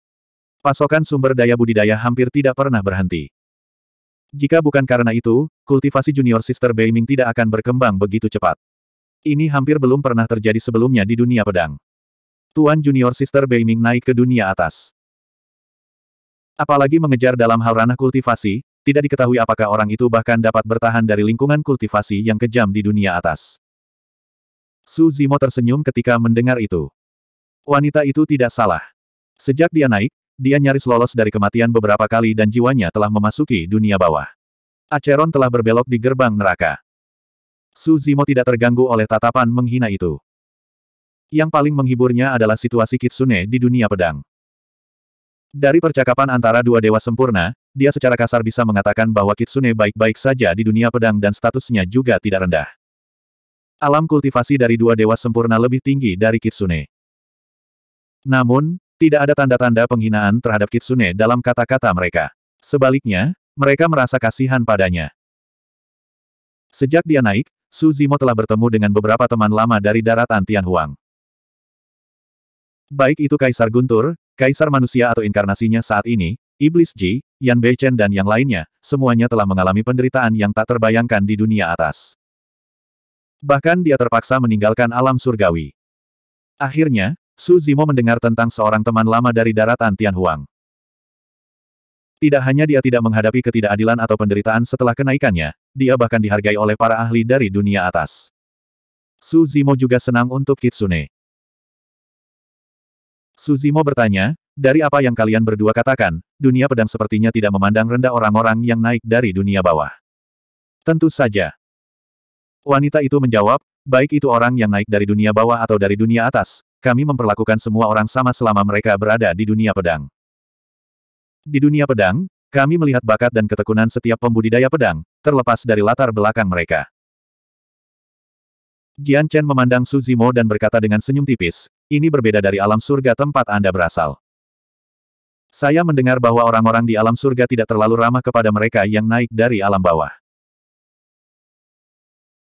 Pasokan sumber daya budidaya hampir tidak pernah berhenti. Jika bukan karena itu, kultivasi junior sister Beiming tidak akan berkembang begitu cepat. Ini hampir belum pernah terjadi sebelumnya di dunia pedang. Tuan Junior Sister Beiming naik ke dunia atas. Apalagi mengejar dalam hal ranah kultivasi, tidak diketahui apakah orang itu bahkan dapat bertahan dari lingkungan kultivasi yang kejam di dunia atas. Su Zimo tersenyum ketika mendengar itu. Wanita itu tidak salah. Sejak dia naik, dia nyaris lolos dari kematian beberapa kali dan jiwanya telah memasuki dunia bawah. Aceron telah berbelok di gerbang neraka. Su Zimo tidak terganggu oleh tatapan menghina itu. Yang paling menghiburnya adalah situasi Kitsune di dunia pedang. Dari percakapan antara dua dewa sempurna, dia secara kasar bisa mengatakan bahwa Kitsune baik-baik saja di dunia pedang dan statusnya juga tidak rendah. Alam kultivasi dari dua dewa sempurna lebih tinggi dari Kitsune. Namun, tidak ada tanda-tanda penghinaan terhadap Kitsune dalam kata-kata mereka. Sebaliknya, mereka merasa kasihan padanya. Sejak dia naik, Su Zimo telah bertemu dengan beberapa teman lama dari daratan Tianhuang. Baik itu Kaisar Guntur, Kaisar Manusia atau inkarnasinya saat ini, Iblis Ji, Yan Beichen dan yang lainnya, semuanya telah mengalami penderitaan yang tak terbayangkan di dunia atas. Bahkan dia terpaksa meninggalkan alam surgawi. Akhirnya, Su Zimo mendengar tentang seorang teman lama dari daratan Tianhuang. Tidak hanya dia tidak menghadapi ketidakadilan atau penderitaan setelah kenaikannya, dia bahkan dihargai oleh para ahli dari dunia atas. Suzimo juga senang untuk Kitsune. Suzimo bertanya, dari apa yang kalian berdua katakan, dunia pedang sepertinya tidak memandang rendah orang-orang yang naik dari dunia bawah. Tentu saja. Wanita itu menjawab, baik itu orang yang naik dari dunia bawah atau dari dunia atas, kami memperlakukan semua orang sama selama mereka berada di dunia pedang. Di dunia pedang, kami melihat bakat dan ketekunan setiap pembudidaya pedang, terlepas dari latar belakang mereka. Jian Chen memandang Su Zimo dan berkata dengan senyum tipis, ini berbeda dari alam surga tempat Anda berasal. Saya mendengar bahwa orang-orang di alam surga tidak terlalu ramah kepada mereka yang naik dari alam bawah.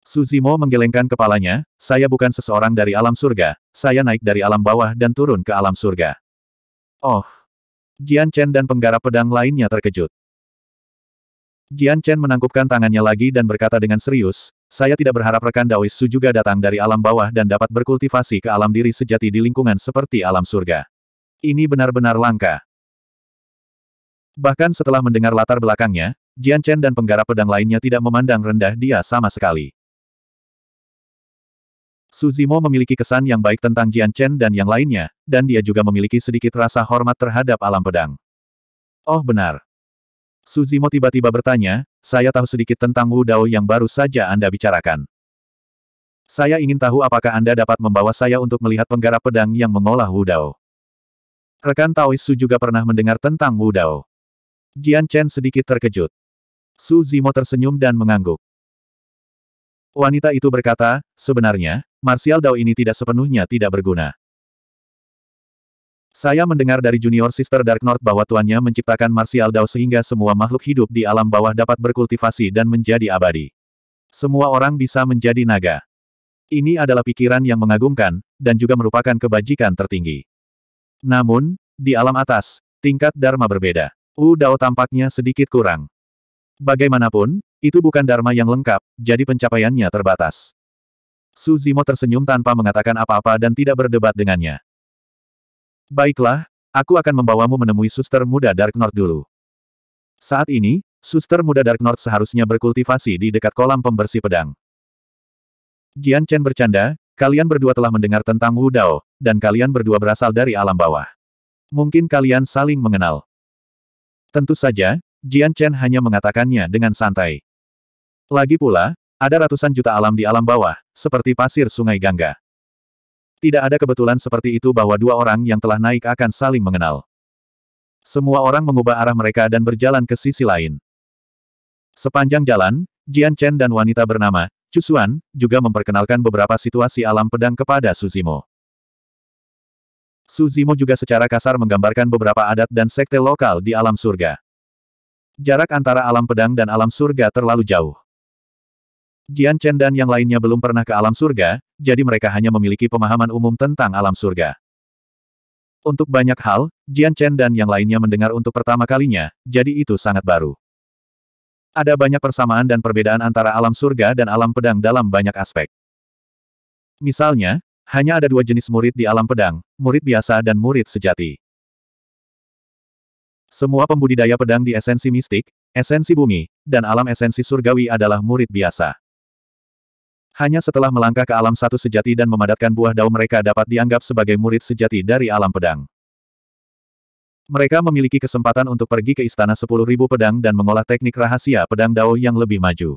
Suzimo menggelengkan kepalanya, saya bukan seseorang dari alam surga, saya naik dari alam bawah dan turun ke alam surga. Oh, Jian Chen dan penggarap pedang lainnya terkejut. Jian Chen menangkupkan tangannya lagi dan berkata dengan serius, saya tidak berharap rekan Daois Su juga datang dari alam bawah dan dapat berkultivasi ke alam diri sejati di lingkungan seperti alam surga. Ini benar-benar langka. Bahkan setelah mendengar latar belakangnya, Jian Chen dan penggarap pedang lainnya tidak memandang rendah dia sama sekali. Su Zimo memiliki kesan yang baik tentang Jian Chen dan yang lainnya, dan dia juga memiliki sedikit rasa hormat terhadap alam pedang. Oh benar. Su Zimo tiba-tiba bertanya, saya tahu sedikit tentang Wu Dao yang baru saja Anda bicarakan. Saya ingin tahu apakah Anda dapat membawa saya untuk melihat penggarap pedang yang mengolah Wu Dao. Rekan Taoisu juga pernah mendengar tentang Wu Dao. Jian Chen sedikit terkejut. Su Zimo tersenyum dan mengangguk. Wanita itu berkata, sebenarnya, Martial Dao ini tidak sepenuhnya tidak berguna. Saya mendengar dari junior sister Dark North bahwa tuannya menciptakan martial dao sehingga semua makhluk hidup di alam bawah dapat berkultivasi dan menjadi abadi. Semua orang bisa menjadi naga. Ini adalah pikiran yang mengagumkan, dan juga merupakan kebajikan tertinggi. Namun, di alam atas, tingkat Dharma berbeda. U Dao tampaknya sedikit kurang. Bagaimanapun, itu bukan Dharma yang lengkap, jadi pencapaiannya terbatas. Su Zimo tersenyum tanpa mengatakan apa-apa dan tidak berdebat dengannya. Baiklah, aku akan membawamu menemui suster muda Dark North dulu. Saat ini, suster muda Dark North seharusnya berkultivasi di dekat kolam pembersih pedang. Jian Chen bercanda, kalian berdua telah mendengar tentang Wu Dao, dan kalian berdua berasal dari alam bawah. Mungkin kalian saling mengenal. Tentu saja, Jian Chen hanya mengatakannya dengan santai. Lagi pula, ada ratusan juta alam di alam bawah, seperti pasir sungai Gangga. Tidak ada kebetulan seperti itu bahwa dua orang yang telah naik akan saling mengenal. Semua orang mengubah arah mereka dan berjalan ke sisi lain. Sepanjang jalan, Jian Chen dan wanita bernama Chusuan juga memperkenalkan beberapa situasi alam pedang kepada Suzimo. Suzimo juga secara kasar menggambarkan beberapa adat dan sekte lokal di alam surga. Jarak antara alam pedang dan alam surga terlalu jauh. Jian Chen dan yang lainnya belum pernah ke alam surga, jadi mereka hanya memiliki pemahaman umum tentang alam surga. Untuk banyak hal, Jian Chen dan yang lainnya mendengar untuk pertama kalinya, jadi itu sangat baru. Ada banyak persamaan dan perbedaan antara alam surga dan alam pedang dalam banyak aspek. Misalnya, hanya ada dua jenis murid di alam pedang, murid biasa dan murid sejati. Semua pembudidaya pedang di esensi mistik, esensi bumi, dan alam esensi surgawi adalah murid biasa. Hanya setelah melangkah ke alam satu sejati dan memadatkan buah dao mereka dapat dianggap sebagai murid sejati dari alam pedang. Mereka memiliki kesempatan untuk pergi ke Istana Sepuluh Ribu Pedang dan mengolah teknik rahasia pedang dao yang lebih maju.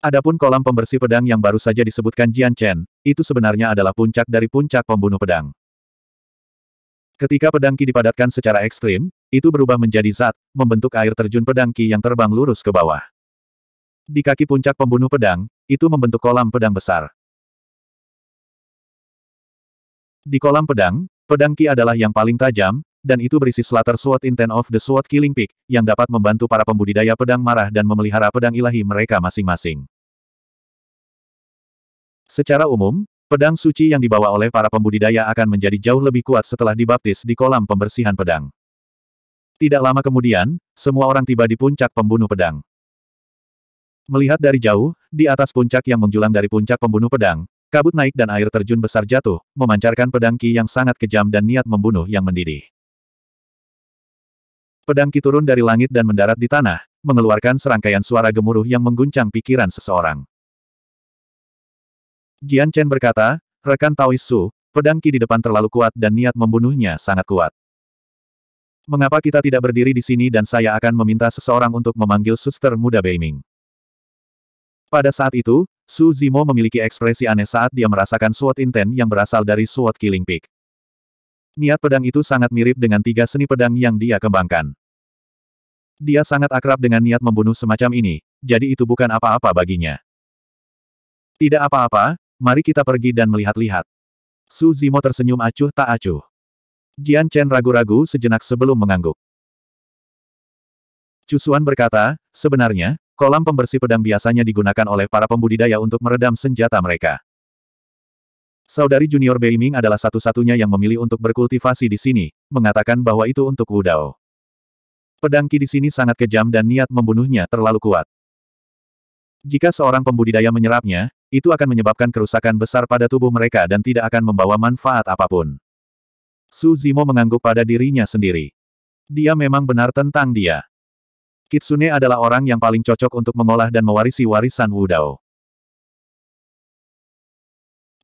Adapun kolam pembersih pedang yang baru saja disebutkan Jian Chen, itu sebenarnya adalah puncak dari puncak pembunuh pedang. Ketika pedang ki dipadatkan secara ekstrim, itu berubah menjadi zat, membentuk air terjun pedang ki yang terbang lurus ke bawah. Di kaki puncak pembunuh pedang, itu membentuk kolam pedang besar. Di kolam pedang, pedang Ki adalah yang paling tajam, dan itu berisi Slater Sword Intent of the Sword Killing Peak, yang dapat membantu para pembudidaya pedang marah dan memelihara pedang ilahi mereka masing-masing. Secara umum, pedang suci yang dibawa oleh para pembudidaya akan menjadi jauh lebih kuat setelah dibaptis di kolam pembersihan pedang. Tidak lama kemudian, semua orang tiba di puncak pembunuh pedang. Melihat dari jauh, di atas puncak yang menjulang dari puncak pembunuh pedang, kabut naik dan air terjun besar jatuh, memancarkan pedang ki yang sangat kejam dan niat membunuh yang mendidih. Pedang ki turun dari langit dan mendarat di tanah, mengeluarkan serangkaian suara gemuruh yang mengguncang pikiran seseorang. Jian Chen berkata, rekan Taois Su, pedang ki di depan terlalu kuat dan niat membunuhnya sangat kuat. Mengapa kita tidak berdiri di sini dan saya akan meminta seseorang untuk memanggil suster muda Beiming? Pada saat itu, Su Zimo memiliki ekspresi aneh saat dia merasakan Sword Inten yang berasal dari Sword Killing Peak. Niat pedang itu sangat mirip dengan tiga seni pedang yang dia kembangkan. Dia sangat akrab dengan niat membunuh semacam ini, jadi itu bukan apa-apa baginya. Tidak apa-apa, mari kita pergi dan melihat-lihat. Su Zimo tersenyum acuh tak acuh. Jian Chen ragu-ragu sejenak sebelum mengangguk. Cusuan berkata, sebenarnya, Kolam pembersih pedang biasanya digunakan oleh para pembudidaya untuk meredam senjata mereka. Saudari junior Beiming adalah satu-satunya yang memilih untuk berkultivasi di sini, mengatakan bahwa itu untuk Wu Dao. Pedang Ki di sini sangat kejam dan niat membunuhnya terlalu kuat. Jika seorang pembudidaya menyerapnya, itu akan menyebabkan kerusakan besar pada tubuh mereka dan tidak akan membawa manfaat apapun. Su Zimo mengangguk pada dirinya sendiri. Dia memang benar tentang dia. Kitsune adalah orang yang paling cocok untuk mengolah dan mewarisi warisan Wudao.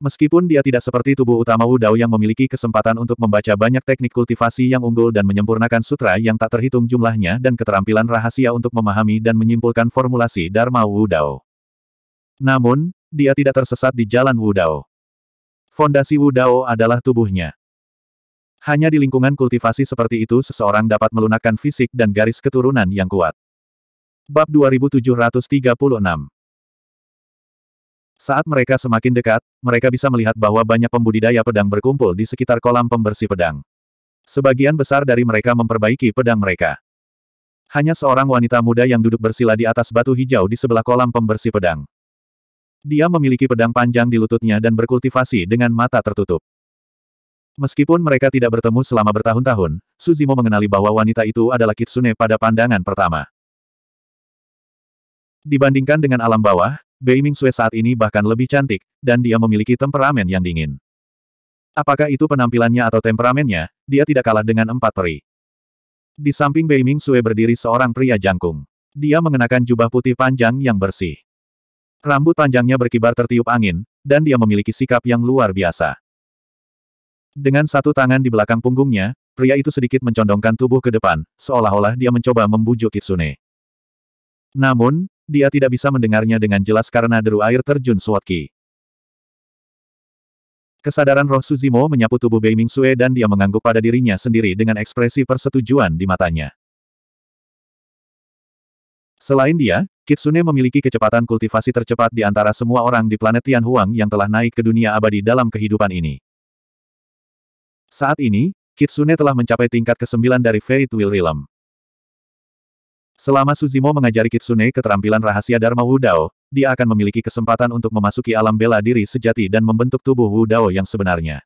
Meskipun dia tidak seperti tubuh utama Wudao yang memiliki kesempatan untuk membaca banyak teknik kultivasi yang unggul dan menyempurnakan sutra yang tak terhitung jumlahnya dan keterampilan rahasia untuk memahami dan menyimpulkan formulasi Dharma Wudao. Namun, dia tidak tersesat di jalan Wudao. Fondasi Wudao adalah tubuhnya. Hanya di lingkungan kultivasi seperti itu seseorang dapat melunakkan fisik dan garis keturunan yang kuat. Bab 2736 Saat mereka semakin dekat, mereka bisa melihat bahwa banyak pembudidaya pedang berkumpul di sekitar kolam pembersih pedang. Sebagian besar dari mereka memperbaiki pedang mereka. Hanya seorang wanita muda yang duduk bersila di atas batu hijau di sebelah kolam pembersih pedang. Dia memiliki pedang panjang di lututnya dan berkultivasi dengan mata tertutup. Meskipun mereka tidak bertemu selama bertahun-tahun, Suzimo mengenali bahwa wanita itu adalah Kitsune pada pandangan pertama. Dibandingkan dengan alam bawah, Bei Sue saat ini bahkan lebih cantik, dan dia memiliki temperamen yang dingin. Apakah itu penampilannya atau temperamennya, dia tidak kalah dengan empat peri. Di samping Bei Sue berdiri seorang pria jangkung. Dia mengenakan jubah putih panjang yang bersih. Rambut panjangnya berkibar tertiup angin, dan dia memiliki sikap yang luar biasa. Dengan satu tangan di belakang punggungnya, pria itu sedikit mencondongkan tubuh ke depan, seolah-olah dia mencoba membujuk Kitsune. Namun, dia tidak bisa mendengarnya dengan jelas karena deru air terjun Suatki. Kesadaran roh Suzimo menyapu tubuh Bei Sue dan dia mengangguk pada dirinya sendiri dengan ekspresi persetujuan di matanya. Selain dia, Kitsune memiliki kecepatan kultivasi tercepat di antara semua orang di planet Tianhuang yang telah naik ke dunia abadi dalam kehidupan ini. Saat ini, Kitsune telah mencapai tingkat ke-9 dari Fate Will Realm. Selama Suzimo mengajari Kitsune keterampilan rahasia Dharma Wudao, dia akan memiliki kesempatan untuk memasuki alam bela diri sejati dan membentuk tubuh Wudao yang sebenarnya.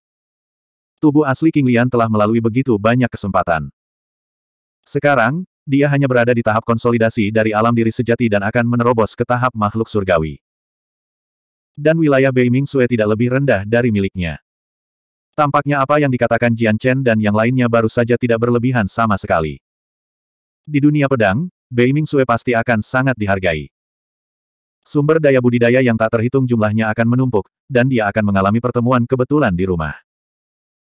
Tubuh asli King Lian telah melalui begitu banyak kesempatan. Sekarang, dia hanya berada di tahap konsolidasi dari alam diri sejati dan akan menerobos ke tahap makhluk surgawi. Dan wilayah Beiming Sue tidak lebih rendah dari miliknya. Tampaknya apa yang dikatakan Jian Chen dan yang lainnya baru saja tidak berlebihan sama sekali. Di dunia pedang, Beiming Sue pasti akan sangat dihargai. Sumber daya budidaya yang tak terhitung jumlahnya akan menumpuk, dan dia akan mengalami pertemuan kebetulan di rumah.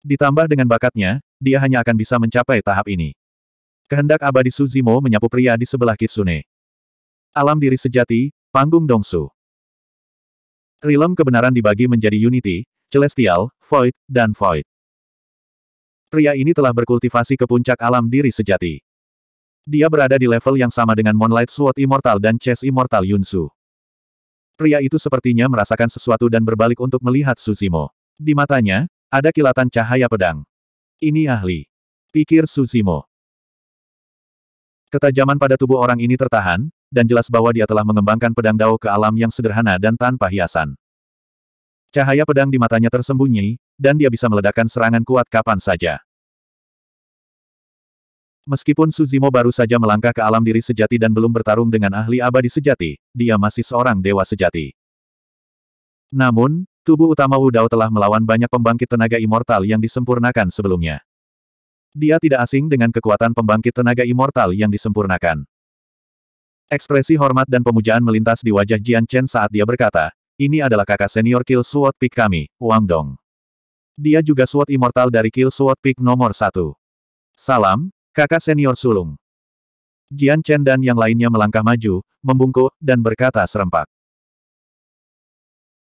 Ditambah dengan bakatnya, dia hanya akan bisa mencapai tahap ini. Kehendak abadi Suzimo menyapu pria di sebelah Kitsune. Alam diri sejati, panggung Dongsu. Rilem kebenaran dibagi menjadi unity, Celestial, Void, dan Void. Pria ini telah berkultivasi ke puncak alam diri sejati. Dia berada di level yang sama dengan Moonlight Sword Immortal dan Chess Immortal Yunsu. Pria itu sepertinya merasakan sesuatu dan berbalik untuk melihat Susimo. Di matanya, ada kilatan cahaya pedang. Ini ahli. Pikir Susimo. Ketajaman pada tubuh orang ini tertahan, dan jelas bahwa dia telah mengembangkan pedang Dao ke alam yang sederhana dan tanpa hiasan. Cahaya pedang di matanya tersembunyi, dan dia bisa meledakkan serangan kuat kapan saja. Meskipun Suzimo baru saja melangkah ke alam diri sejati dan belum bertarung dengan ahli abadi sejati, dia masih seorang dewa sejati. Namun, tubuh utama Wudao telah melawan banyak pembangkit tenaga immortal yang disempurnakan sebelumnya. Dia tidak asing dengan kekuatan pembangkit tenaga immortal yang disempurnakan. Ekspresi hormat dan pemujaan melintas di wajah Jian Chen saat dia berkata, ini adalah kakak senior Kill Sword Peak kami, Wang Dong. Dia juga Sword Immortal dari Kill Sword Peak nomor satu. Salam, kakak senior sulung. Jian Chen dan yang lainnya melangkah maju, membungkuk, dan berkata serempak.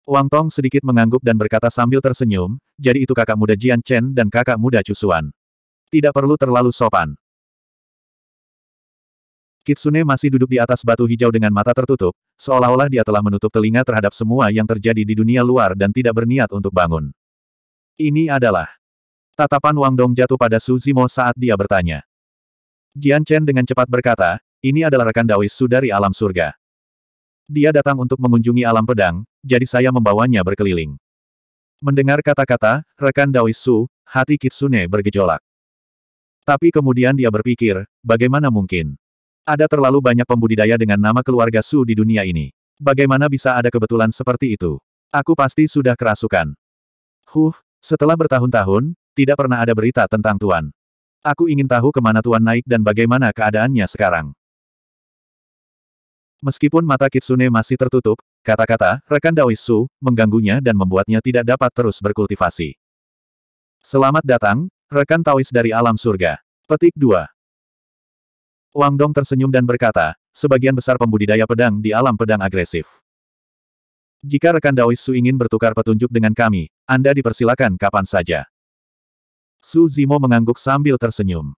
Wang Tong sedikit mengangguk dan berkata sambil tersenyum, jadi itu kakak muda Jian Chen dan kakak muda Cusuan. Tidak perlu terlalu sopan. Kitsune masih duduk di atas batu hijau dengan mata tertutup, seolah-olah dia telah menutup telinga terhadap semua yang terjadi di dunia luar dan tidak berniat untuk bangun. Ini adalah... Tatapan Wang Dong jatuh pada Su Zimo saat dia bertanya. Jian Chen dengan cepat berkata, ini adalah rekan Dawis Su dari alam surga. Dia datang untuk mengunjungi alam pedang, jadi saya membawanya berkeliling. Mendengar kata-kata, rekan Dawis Su, hati Kitsune bergejolak. Tapi kemudian dia berpikir, bagaimana mungkin? Ada terlalu banyak pembudidaya dengan nama keluarga Su di dunia ini. Bagaimana bisa ada kebetulan seperti itu? Aku pasti sudah kerasukan. Huh, setelah bertahun-tahun, tidak pernah ada berita tentang Tuan. Aku ingin tahu kemana Tuan naik dan bagaimana keadaannya sekarang. Meskipun mata Kitsune masih tertutup, kata-kata rekan Daois Su mengganggunya dan membuatnya tidak dapat terus berkultivasi. Selamat datang, rekan Taois dari alam surga. Petik 2. Wang Dong tersenyum dan berkata, sebagian besar pembudidaya pedang di alam pedang agresif. Jika rekan Daois Su ingin bertukar petunjuk dengan kami, Anda dipersilakan kapan saja. Su Zimo mengangguk sambil tersenyum.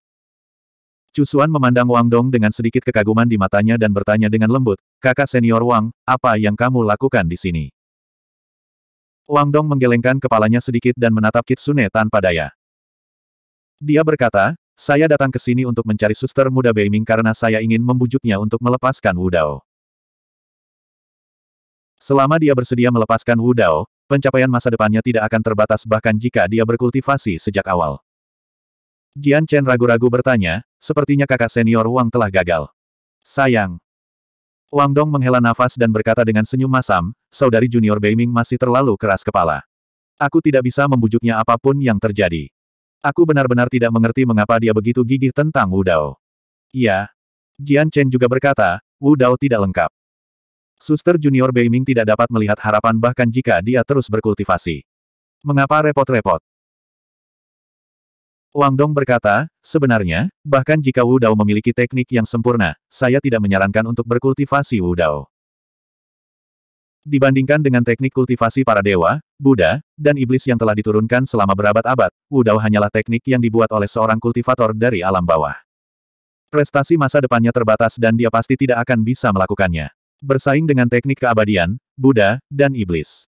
Cusuan memandang Wang Dong dengan sedikit kekaguman di matanya dan bertanya dengan lembut, kakak senior Wang, apa yang kamu lakukan di sini? Wang Dong menggelengkan kepalanya sedikit dan menatap Kitsune tanpa daya. Dia berkata, saya datang ke sini untuk mencari suster muda Beiming karena saya ingin membujuknya untuk melepaskan Wudao. Selama dia bersedia melepaskan Wudao, pencapaian masa depannya tidak akan terbatas bahkan jika dia berkultivasi sejak awal. Jian Chen ragu-ragu bertanya, sepertinya kakak senior Wang telah gagal. Sayang. Wang Dong menghela nafas dan berkata dengan senyum masam, saudari junior Beiming masih terlalu keras kepala. Aku tidak bisa membujuknya apapun yang terjadi. Aku benar-benar tidak mengerti mengapa dia begitu gigih tentang Wu Dao. Ya. Jian Chen juga berkata, Wu Dao tidak lengkap. Suster junior Beiming tidak dapat melihat harapan bahkan jika dia terus berkultivasi. Mengapa repot-repot? Wang Dong berkata, sebenarnya, bahkan jika Wu Dao memiliki teknik yang sempurna, saya tidak menyarankan untuk berkultivasi Wu Dao. Dibandingkan dengan teknik kultivasi para dewa, Buddha, dan iblis yang telah diturunkan selama berabad-abad, Wudao hanyalah teknik yang dibuat oleh seorang kultivator dari alam bawah. Prestasi masa depannya terbatas dan dia pasti tidak akan bisa melakukannya. Bersaing dengan teknik keabadian, Buddha, dan Iblis.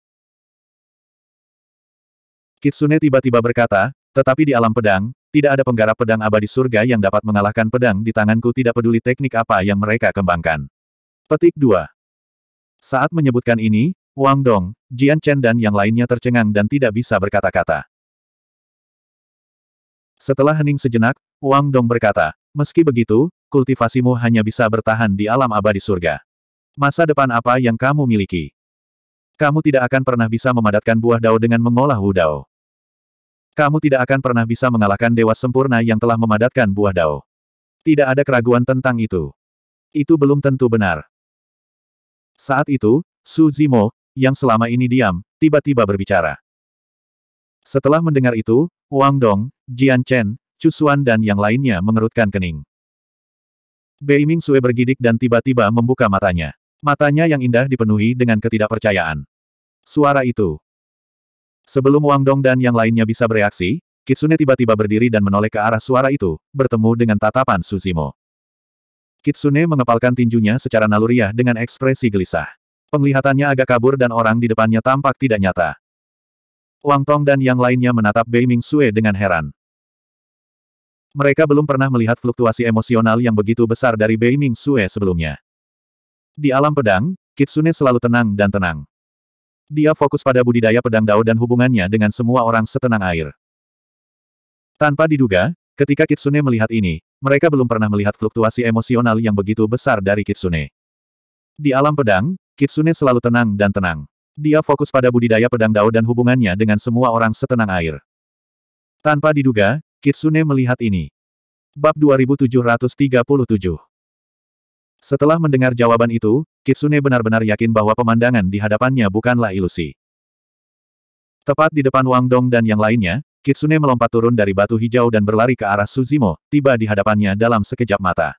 Kitsune tiba-tiba berkata, tetapi di alam pedang, tidak ada penggarap pedang abadi surga yang dapat mengalahkan pedang di tanganku tidak peduli teknik apa yang mereka kembangkan. Petik 2. Saat menyebutkan ini, Wang Dong, Jian Chen dan yang lainnya tercengang dan tidak bisa berkata-kata. Setelah hening sejenak, Wang Dong berkata, meski begitu, kultivasimu hanya bisa bertahan di alam abadi surga. Masa depan apa yang kamu miliki? Kamu tidak akan pernah bisa memadatkan buah dao dengan mengolah wudao. Kamu tidak akan pernah bisa mengalahkan dewa sempurna yang telah memadatkan buah dao. Tidak ada keraguan tentang itu. Itu belum tentu benar. Saat itu, Su Zimo, yang selama ini diam, tiba-tiba berbicara. Setelah mendengar itu, Wang Dong, Jian Chen, Chusuan dan yang lainnya mengerutkan kening. Bei Ming Sue bergidik dan tiba-tiba membuka matanya. Matanya yang indah dipenuhi dengan ketidakpercayaan. Suara itu. Sebelum Wang Dong dan yang lainnya bisa bereaksi, Kitsune tiba-tiba berdiri dan menoleh ke arah suara itu, bertemu dengan tatapan Suzimo. Kitsune mengepalkan tinjunya secara naluriah dengan ekspresi gelisah. Penglihatannya agak kabur dan orang di depannya tampak tidak nyata. Wang Tong dan yang lainnya menatap Bei Ming Sue dengan heran. Mereka belum pernah melihat fluktuasi emosional yang begitu besar dari Bei Ming Sue sebelumnya. Di alam pedang, Kitsune selalu tenang dan tenang. Dia fokus pada budidaya pedang dao dan hubungannya dengan semua orang setenang air. Tanpa diduga, ketika Kitsune melihat ini, mereka belum pernah melihat fluktuasi emosional yang begitu besar dari Kitsune. Di alam pedang, Kitsune selalu tenang dan tenang. Dia fokus pada budidaya pedang dao dan hubungannya dengan semua orang setenang air. Tanpa diduga, Kitsune melihat ini. Bab 2737 Setelah mendengar jawaban itu, Kitsune benar-benar yakin bahwa pemandangan di hadapannya bukanlah ilusi. Tepat di depan Wang Dong dan yang lainnya, Kitsune melompat turun dari batu hijau dan berlari ke arah Suzimo, tiba di hadapannya dalam sekejap mata.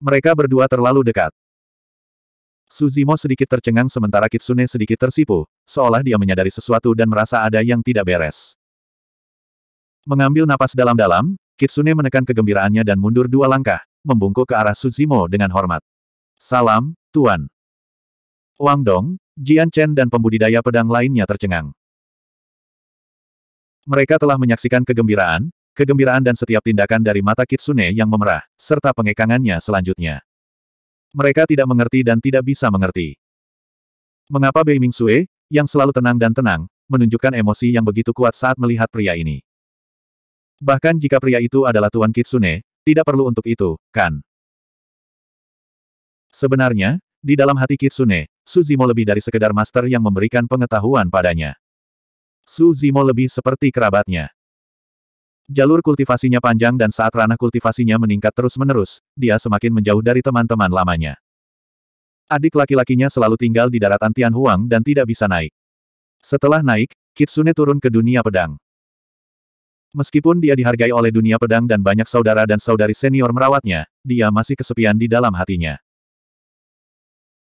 Mereka berdua terlalu dekat. Suzimo sedikit tercengang sementara Kitsune sedikit tersipu, seolah dia menyadari sesuatu dan merasa ada yang tidak beres. Mengambil napas dalam-dalam, Kitsune menekan kegembiraannya dan mundur dua langkah, membungkuk ke arah Suzimo dengan hormat. Salam, Tuan. Wang Dong, Jian Chen dan pembudidaya pedang lainnya tercengang. Mereka telah menyaksikan kegembiraan, kegembiraan dan setiap tindakan dari mata Kitsune yang memerah, serta pengekangannya selanjutnya mereka tidak mengerti dan tidak bisa mengerti. Mengapa Bei Ming Sue, yang selalu tenang dan tenang, menunjukkan emosi yang begitu kuat saat melihat pria ini? Bahkan jika pria itu adalah Tuan Kitsune, tidak perlu untuk itu, kan? Sebenarnya, di dalam hati Kitsune, Suzimo lebih dari sekedar master yang memberikan pengetahuan padanya. Suzimo lebih seperti kerabatnya. Jalur kultivasinya panjang dan saat ranah kultivasinya meningkat terus-menerus, dia semakin menjauh dari teman-teman lamanya. Adik laki-lakinya selalu tinggal di daratan Tianhuang dan tidak bisa naik. Setelah naik, Kitsune turun ke dunia pedang. Meskipun dia dihargai oleh dunia pedang dan banyak saudara dan saudari senior merawatnya, dia masih kesepian di dalam hatinya.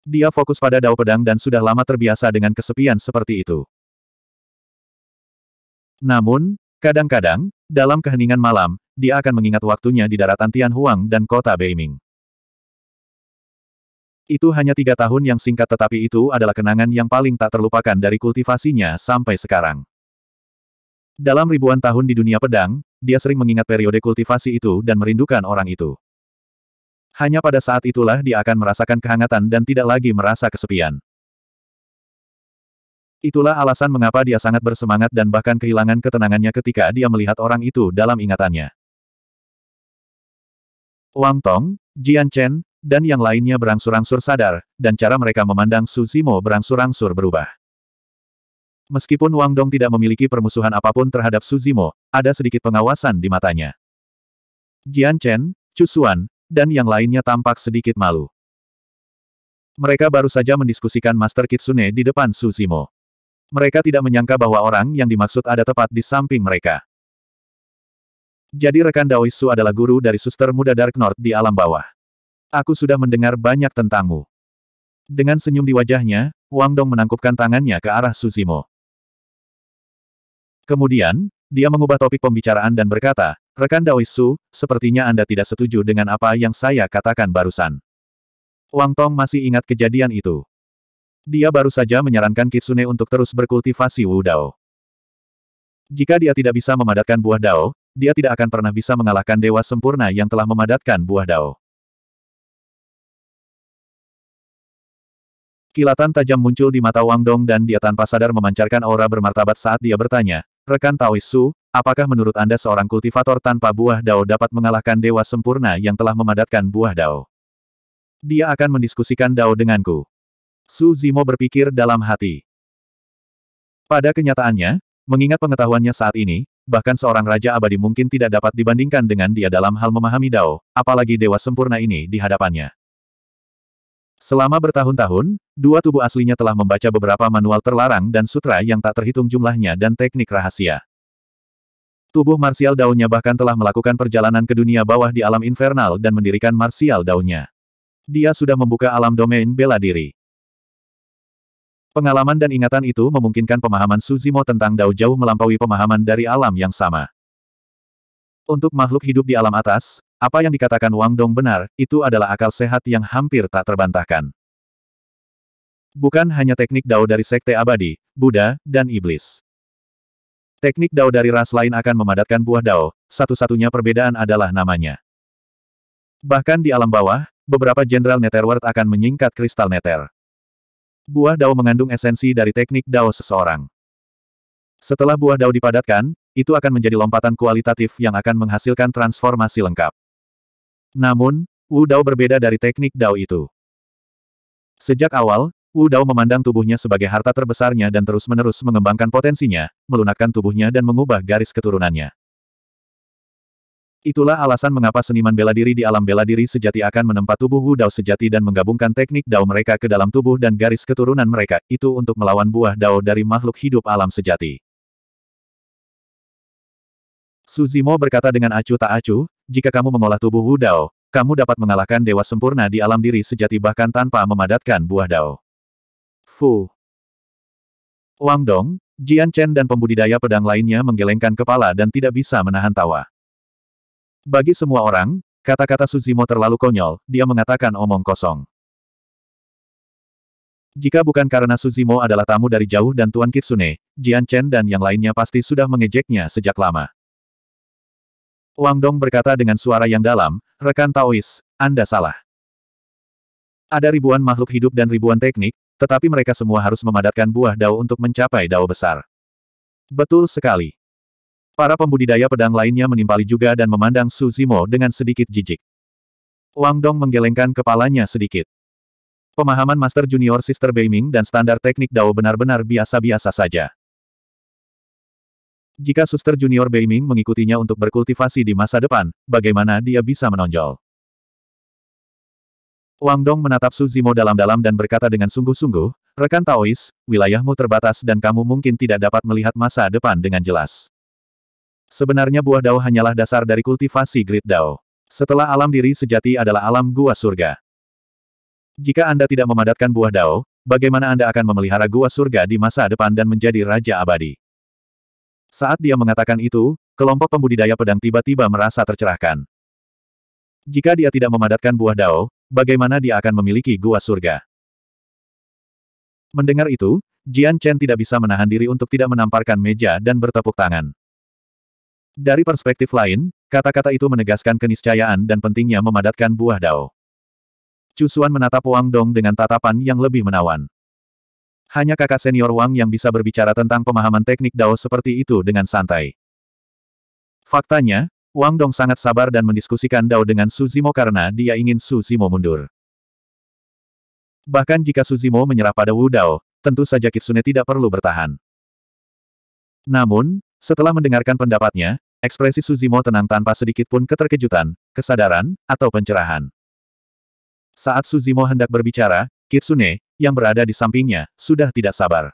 Dia fokus pada dao pedang dan sudah lama terbiasa dengan kesepian seperti itu. Namun, Kadang-kadang, dalam keheningan malam, dia akan mengingat waktunya di daratan Tianhuang dan kota Beiming. Itu hanya tiga tahun yang singkat tetapi itu adalah kenangan yang paling tak terlupakan dari kultivasinya sampai sekarang. Dalam ribuan tahun di dunia pedang, dia sering mengingat periode kultivasi itu dan merindukan orang itu. Hanya pada saat itulah dia akan merasakan kehangatan dan tidak lagi merasa kesepian. Itulah alasan mengapa dia sangat bersemangat dan bahkan kehilangan ketenangannya ketika dia melihat orang itu dalam ingatannya. Wang Tong, Jian Chen, dan yang lainnya berangsur-angsur sadar, dan cara mereka memandang Su Zimo berangsur-angsur berubah. Meskipun Wang Dong tidak memiliki permusuhan apapun terhadap Su Zimo, ada sedikit pengawasan di matanya. Jian Chen, Chu Xuan, dan yang lainnya tampak sedikit malu. Mereka baru saja mendiskusikan Master Kitsune di depan Su Zimo. Mereka tidak menyangka bahwa orang yang dimaksud ada tepat di samping mereka. Jadi rekan Daoisu adalah guru dari suster muda Dark North di alam bawah. Aku sudah mendengar banyak tentangmu. Dengan senyum di wajahnya, Wang Dong menangkupkan tangannya ke arah Suzimo. Kemudian, dia mengubah topik pembicaraan dan berkata, Rekan Daoisu, sepertinya Anda tidak setuju dengan apa yang saya katakan barusan. Wang Tong masih ingat kejadian itu. Dia baru saja menyarankan Kitsune untuk terus berkultivasi Wu Dao. Jika dia tidak bisa memadatkan buah Dao, dia tidak akan pernah bisa mengalahkan dewa sempurna yang telah memadatkan buah Dao. Kilatan tajam muncul di mata Wang Dong dan dia tanpa sadar memancarkan aura bermartabat saat dia bertanya, Rekan Taois Su, apakah menurut Anda seorang kultivator tanpa buah Dao dapat mengalahkan dewa sempurna yang telah memadatkan buah Dao? Dia akan mendiskusikan Dao denganku. Su Zimo berpikir dalam hati. Pada kenyataannya, mengingat pengetahuannya saat ini, bahkan seorang Raja Abadi mungkin tidak dapat dibandingkan dengan dia dalam hal memahami Dao, apalagi Dewa Sempurna ini di hadapannya. Selama bertahun-tahun, dua tubuh aslinya telah membaca beberapa manual terlarang dan sutra yang tak terhitung jumlahnya dan teknik rahasia. Tubuh marsial daunnya bahkan telah melakukan perjalanan ke dunia bawah di alam infernal dan mendirikan marsial daunnya. Dia sudah membuka alam domain bela diri. Pengalaman dan ingatan itu memungkinkan pemahaman Suzimo tentang Dao jauh melampaui pemahaman dari alam yang sama. Untuk makhluk hidup di alam atas, apa yang dikatakan Wang Dong benar, itu adalah akal sehat yang hampir tak terbantahkan. Bukan hanya teknik Dao dari Sekte Abadi, Buddha, dan Iblis. Teknik Dao dari ras lain akan memadatkan buah Dao, satu-satunya perbedaan adalah namanya. Bahkan di alam bawah, beberapa Jenderal Netherworld akan menyingkat kristal Nether. Buah dao mengandung esensi dari teknik dao seseorang. Setelah buah dao dipadatkan, itu akan menjadi lompatan kualitatif yang akan menghasilkan transformasi lengkap. Namun, Wu Dao berbeda dari teknik Dao itu. Sejak awal, Wu Dao memandang tubuhnya sebagai harta terbesarnya dan terus-menerus mengembangkan potensinya, melunakkan tubuhnya dan mengubah garis keturunannya. Itulah alasan mengapa seniman bela diri di alam bela diri sejati akan menempat tubuh Wu Dao sejati dan menggabungkan teknik Dao mereka ke dalam tubuh dan garis keturunan mereka, itu untuk melawan buah Dao dari makhluk hidup alam sejati. Suzimo berkata dengan acuh tak acuh, jika kamu mengolah tubuh Wu Dao, kamu dapat mengalahkan dewa sempurna di alam diri sejati bahkan tanpa memadatkan buah Dao. Fu. Wang Dong, Jian Chen dan pembudidaya pedang lainnya menggelengkan kepala dan tidak bisa menahan tawa. Bagi semua orang, kata-kata Suzimo terlalu konyol, dia mengatakan omong kosong. Jika bukan karena Suzimo adalah tamu dari jauh dan Tuan Kitsune, Jian Chen dan yang lainnya pasti sudah mengejeknya sejak lama. Wang Dong berkata dengan suara yang dalam, rekan Taois, Anda salah. Ada ribuan makhluk hidup dan ribuan teknik, tetapi mereka semua harus memadatkan buah dao untuk mencapai dao besar. Betul sekali. Para pembudidaya pedang lainnya menimpali juga dan memandang Su Zimo dengan sedikit jijik. Wang Dong menggelengkan kepalanya sedikit. Pemahaman Master Junior Sister Beiming dan standar teknik Dao benar-benar biasa-biasa saja. Jika Suster Junior Beiming mengikutinya untuk berkultivasi di masa depan, bagaimana dia bisa menonjol? Wang Dong menatap Su Zimo dalam-dalam dan berkata dengan sungguh-sungguh, Rekan Taois, wilayahmu terbatas dan kamu mungkin tidak dapat melihat masa depan dengan jelas. Sebenarnya buah dao hanyalah dasar dari kultivasi grid dao. Setelah alam diri sejati adalah alam gua surga. Jika Anda tidak memadatkan buah dao, bagaimana Anda akan memelihara gua surga di masa depan dan menjadi raja abadi? Saat dia mengatakan itu, kelompok pembudidaya pedang tiba-tiba merasa tercerahkan. Jika dia tidak memadatkan buah dao, bagaimana dia akan memiliki gua surga? Mendengar itu, Jian Chen tidak bisa menahan diri untuk tidak menamparkan meja dan bertepuk tangan. Dari perspektif lain, kata-kata itu menegaskan keniscayaan dan pentingnya memadatkan buah dao. Cusuan menatap Wang Dong dengan tatapan yang lebih menawan. Hanya kakak senior Wang yang bisa berbicara tentang pemahaman teknik dao seperti itu dengan santai. Faktanya, Wang Dong sangat sabar dan mendiskusikan dao dengan Suzimo karena dia ingin Suzimo mundur. Bahkan jika Suzimo menyerah pada Wu Dao, tentu saja Kitsune tidak perlu bertahan. Namun, setelah mendengarkan pendapatnya, ekspresi Suzimo tenang tanpa sedikit pun keterkejutan, kesadaran, atau pencerahan. Saat Suzimo hendak berbicara, Kitsune, yang berada di sampingnya, sudah tidak sabar.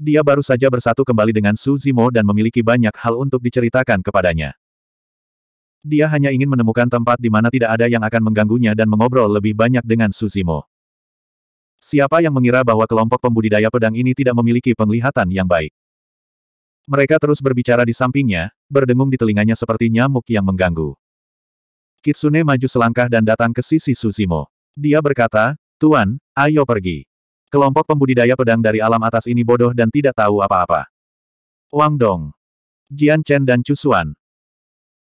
Dia baru saja bersatu kembali dengan Suzimo dan memiliki banyak hal untuk diceritakan kepadanya. Dia hanya ingin menemukan tempat di mana tidak ada yang akan mengganggunya dan mengobrol lebih banyak dengan Suzimo. Siapa yang mengira bahwa kelompok pembudidaya pedang ini tidak memiliki penglihatan yang baik? Mereka terus berbicara di sampingnya, berdengung di telinganya seperti nyamuk yang mengganggu. Kitsune maju selangkah dan datang ke sisi Susimo. Dia berkata, Tuan, ayo pergi. Kelompok pembudidaya pedang dari alam atas ini bodoh dan tidak tahu apa-apa. Wang Dong, Jian Chen dan Chusuan.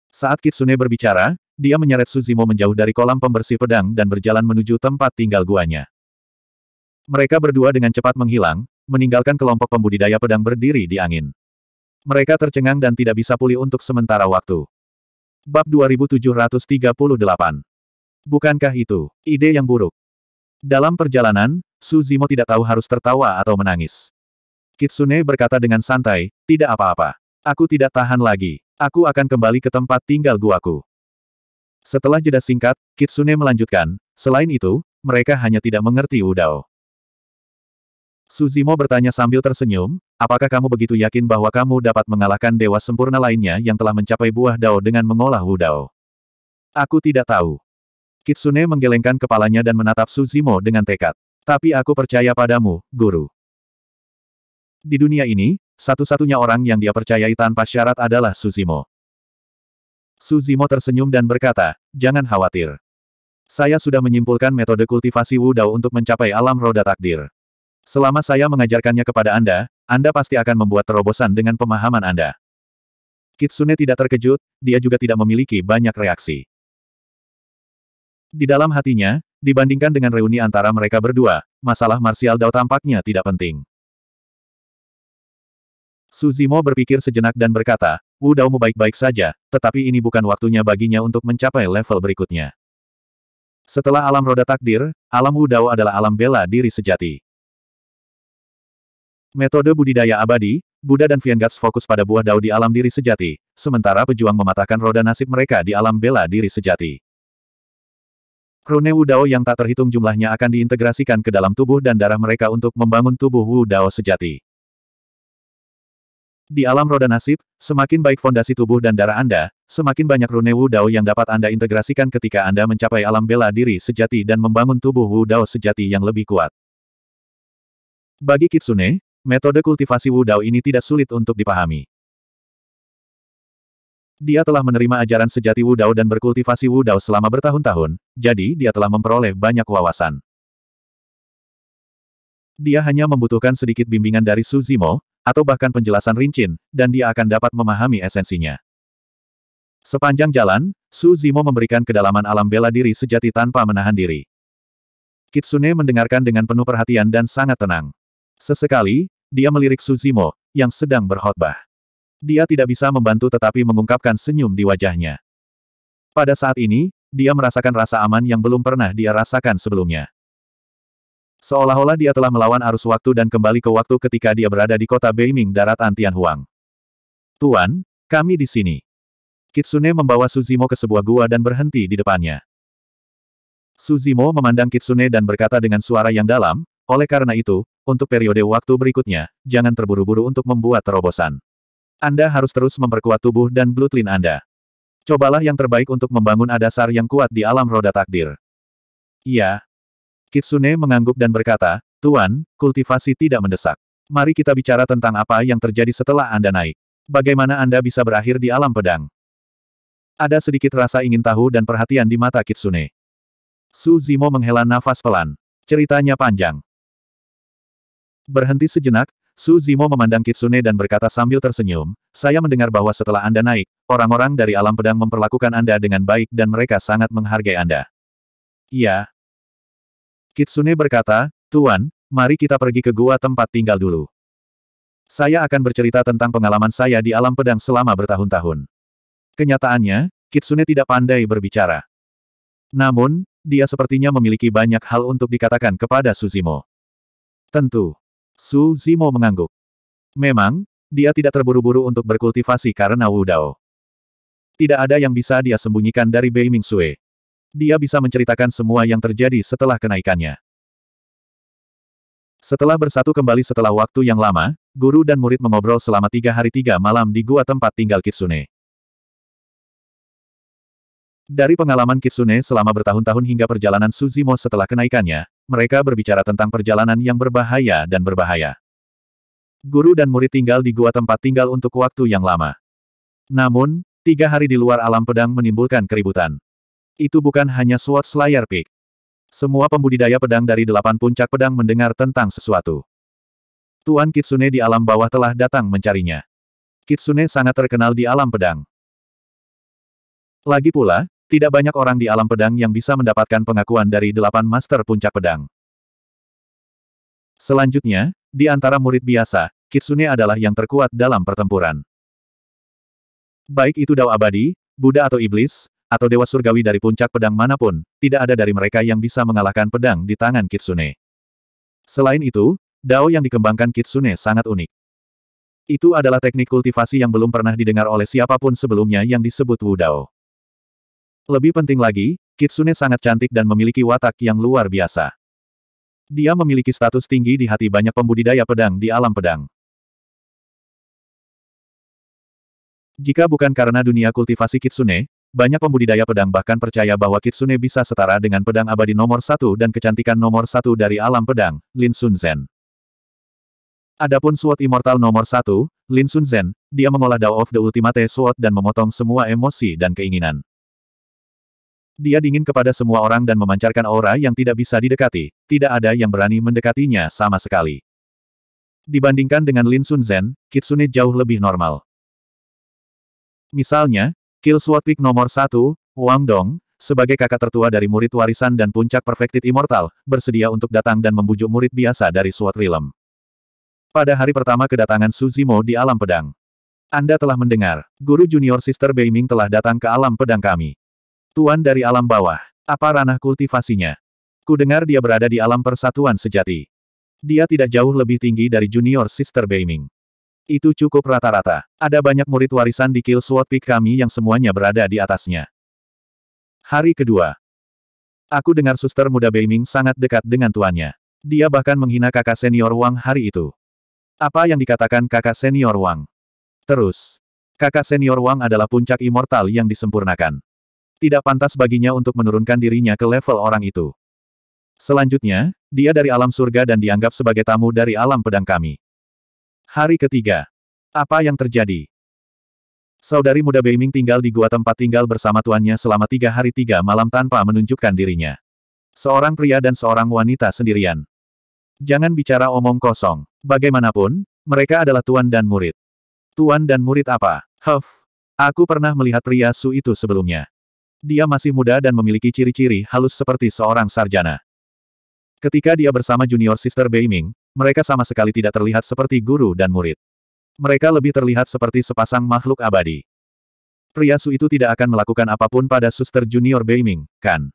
Saat Kitsune berbicara, dia menyeret Suzimo menjauh dari kolam pembersih pedang dan berjalan menuju tempat tinggal guanya. Mereka berdua dengan cepat menghilang, meninggalkan kelompok pembudidaya pedang berdiri di angin. Mereka tercengang dan tidak bisa pulih untuk sementara waktu. Bab 2738 Bukankah itu ide yang buruk? Dalam perjalanan, Suzimo tidak tahu harus tertawa atau menangis. Kitsune berkata dengan santai, tidak apa-apa. Aku tidak tahan lagi. Aku akan kembali ke tempat tinggal guaku. Setelah jeda singkat, Kitsune melanjutkan, selain itu, mereka hanya tidak mengerti Udao. Suzimo bertanya sambil tersenyum, Apakah kamu begitu yakin bahwa kamu dapat mengalahkan dewa sempurna lainnya yang telah mencapai buah dao dengan mengolah Wu Dao? Aku tidak tahu. Kitsune menggelengkan kepalanya dan menatap Suzimo dengan tekad. Tapi aku percaya padamu, guru. Di dunia ini, satu-satunya orang yang dia percayai tanpa syarat adalah Suzimo. Suzimo tersenyum dan berkata, jangan khawatir. Saya sudah menyimpulkan metode kultivasi Wu Dao untuk mencapai alam roda takdir. Selama saya mengajarkannya kepada Anda, anda pasti akan membuat terobosan dengan pemahaman Anda. Kitsune tidak terkejut, dia juga tidak memiliki banyak reaksi. Di dalam hatinya, dibandingkan dengan reuni antara mereka berdua, masalah Martial Dao tampaknya tidak penting. Suzimo berpikir sejenak dan berkata, Wu Daomu baik-baik saja, tetapi ini bukan waktunya baginya untuk mencapai level berikutnya. Setelah alam roda takdir, alam Wu Dao adalah alam bela diri sejati. Metode budidaya abadi, Buddha dan Viengats fokus pada buah dao di alam diri sejati, sementara pejuang mematahkan roda nasib mereka di alam bela diri sejati. Rune Dao yang tak terhitung jumlahnya akan diintegrasikan ke dalam tubuh dan darah mereka untuk membangun tubuh Wu Dao sejati. Di alam roda nasib, semakin baik fondasi tubuh dan darah Anda, semakin banyak rune Dao yang dapat Anda integrasikan ketika Anda mencapai alam bela diri sejati dan membangun tubuh Wu Dao sejati yang lebih kuat. Bagi Kitsune, metode kultivasi Wudao ini tidak sulit untuk dipahami. Dia telah menerima ajaran sejati Wudao dan berkultivasi Wudao selama bertahun-tahun, jadi dia telah memperoleh banyak wawasan. Dia hanya membutuhkan sedikit bimbingan dari Su Zimo, atau bahkan penjelasan rincin, dan dia akan dapat memahami esensinya. Sepanjang jalan, Su Zimo memberikan kedalaman alam bela diri sejati tanpa menahan diri. Kitsune mendengarkan dengan penuh perhatian dan sangat tenang. Sesekali, dia melirik Suzimo, yang sedang berkhotbah. Dia tidak bisa membantu tetapi mengungkapkan senyum di wajahnya. Pada saat ini, dia merasakan rasa aman yang belum pernah dia rasakan sebelumnya. Seolah-olah dia telah melawan arus waktu dan kembali ke waktu ketika dia berada di kota Beiming darat Antianhuang. Tuan, kami di sini. Kitsune membawa Suzimo ke sebuah gua dan berhenti di depannya. Suzimo memandang Kitsune dan berkata dengan suara yang dalam, oleh karena itu, untuk periode waktu berikutnya, jangan terburu-buru untuk membuat terobosan. Anda harus terus memperkuat tubuh dan blueprint Anda. Cobalah yang terbaik untuk membangun adasar yang kuat di alam roda takdir. Iya. Kitsune mengangguk dan berkata, Tuan, kultivasi tidak mendesak. Mari kita bicara tentang apa yang terjadi setelah Anda naik. Bagaimana Anda bisa berakhir di alam pedang? Ada sedikit rasa ingin tahu dan perhatian di mata Kitsune. Su Zimo menghela nafas pelan. Ceritanya panjang. Berhenti sejenak, Su Zimo memandang Kitsune dan berkata sambil tersenyum, saya mendengar bahwa setelah Anda naik, orang-orang dari alam pedang memperlakukan Anda dengan baik dan mereka sangat menghargai Anda. Iya. Kitsune berkata, Tuan, mari kita pergi ke gua tempat tinggal dulu. Saya akan bercerita tentang pengalaman saya di alam pedang selama bertahun-tahun. Kenyataannya, Kitsune tidak pandai berbicara. Namun, dia sepertinya memiliki banyak hal untuk dikatakan kepada Suzimo. Tentu. Su Zimo mengangguk. Memang, dia tidak terburu-buru untuk berkultivasi karena Wu Dao. Tidak ada yang bisa dia sembunyikan dari Bei Ming Sui. Dia bisa menceritakan semua yang terjadi setelah kenaikannya. Setelah bersatu kembali setelah waktu yang lama, guru dan murid mengobrol selama tiga hari tiga malam di gua tempat tinggal Kitsune. Dari pengalaman Kitsune selama bertahun-tahun hingga perjalanan Suzimo setelah kenaikannya, mereka berbicara tentang perjalanan yang berbahaya dan berbahaya. Guru dan murid tinggal di gua tempat tinggal untuk waktu yang lama. Namun, tiga hari di luar alam pedang menimbulkan keributan. Itu bukan hanya SWAT Slayer Peak. Semua pembudidaya pedang dari delapan puncak pedang mendengar tentang sesuatu. Tuan Kitsune di alam bawah telah datang mencarinya. Kitsune sangat terkenal di alam pedang. Lagi pula, tidak banyak orang di alam pedang yang bisa mendapatkan pengakuan dari delapan master puncak pedang. Selanjutnya, di antara murid biasa, Kitsune adalah yang terkuat dalam pertempuran. Baik itu Dao Abadi, Buddha atau Iblis, atau Dewa Surgawi dari puncak pedang manapun, tidak ada dari mereka yang bisa mengalahkan pedang di tangan Kitsune. Selain itu, Dao yang dikembangkan Kitsune sangat unik. Itu adalah teknik kultivasi yang belum pernah didengar oleh siapapun sebelumnya yang disebut Wu Dao. Lebih penting lagi, Kitsune sangat cantik dan memiliki watak yang luar biasa. Dia memiliki status tinggi di hati banyak pembudidaya pedang di alam pedang. Jika bukan karena dunia kultivasi Kitsune, banyak pembudidaya pedang bahkan percaya bahwa Kitsune bisa setara dengan pedang abadi nomor satu dan kecantikan nomor satu dari alam pedang, Lin Sun Zen. Adapun Sword Immortal nomor satu, Lin Sun Zen, dia mengolah Dao of the Ultimate Sword dan memotong semua emosi dan keinginan. Dia dingin kepada semua orang dan memancarkan aura yang tidak bisa didekati, tidak ada yang berani mendekatinya sama sekali. Dibandingkan dengan Lin Sun Zen, Kitsune jauh lebih normal. Misalnya, Kill Sword Peak nomor 1, Wang Dong, sebagai kakak tertua dari murid warisan dan puncak Perfected Immortal, bersedia untuk datang dan membujuk murid biasa dari Sword Realm. Pada hari pertama kedatangan Suzimo di alam pedang. Anda telah mendengar, guru junior Sister Beiming telah datang ke alam pedang kami. Tuan dari alam bawah. Apa ranah kultivasinya? Ku dengar dia berada di alam persatuan sejati. Dia tidak jauh lebih tinggi dari junior sister Beiming. Itu cukup rata-rata. Ada banyak murid warisan di Kill Sword Peak kami yang semuanya berada di atasnya. Hari kedua. Aku dengar suster muda Beiming sangat dekat dengan tuannya. Dia bahkan menghina kakak senior Wang hari itu. Apa yang dikatakan kakak senior Wang? Terus, kakak senior Wang adalah puncak immortal yang disempurnakan. Tidak pantas baginya untuk menurunkan dirinya ke level orang itu. Selanjutnya, dia dari alam surga dan dianggap sebagai tamu dari alam pedang kami. Hari ketiga. Apa yang terjadi? Saudari muda Beiming tinggal di gua tempat tinggal bersama tuannya selama tiga hari tiga malam tanpa menunjukkan dirinya. Seorang pria dan seorang wanita sendirian. Jangan bicara omong kosong. Bagaimanapun, mereka adalah tuan dan murid. Tuan dan murid apa? Huff. Aku pernah melihat pria Su itu sebelumnya. Dia masih muda dan memiliki ciri-ciri halus seperti seorang sarjana. Ketika dia bersama junior sister Beiming, mereka sama sekali tidak terlihat seperti guru dan murid. Mereka lebih terlihat seperti sepasang makhluk abadi. Pria Su itu tidak akan melakukan apapun pada suster junior Beiming, kan?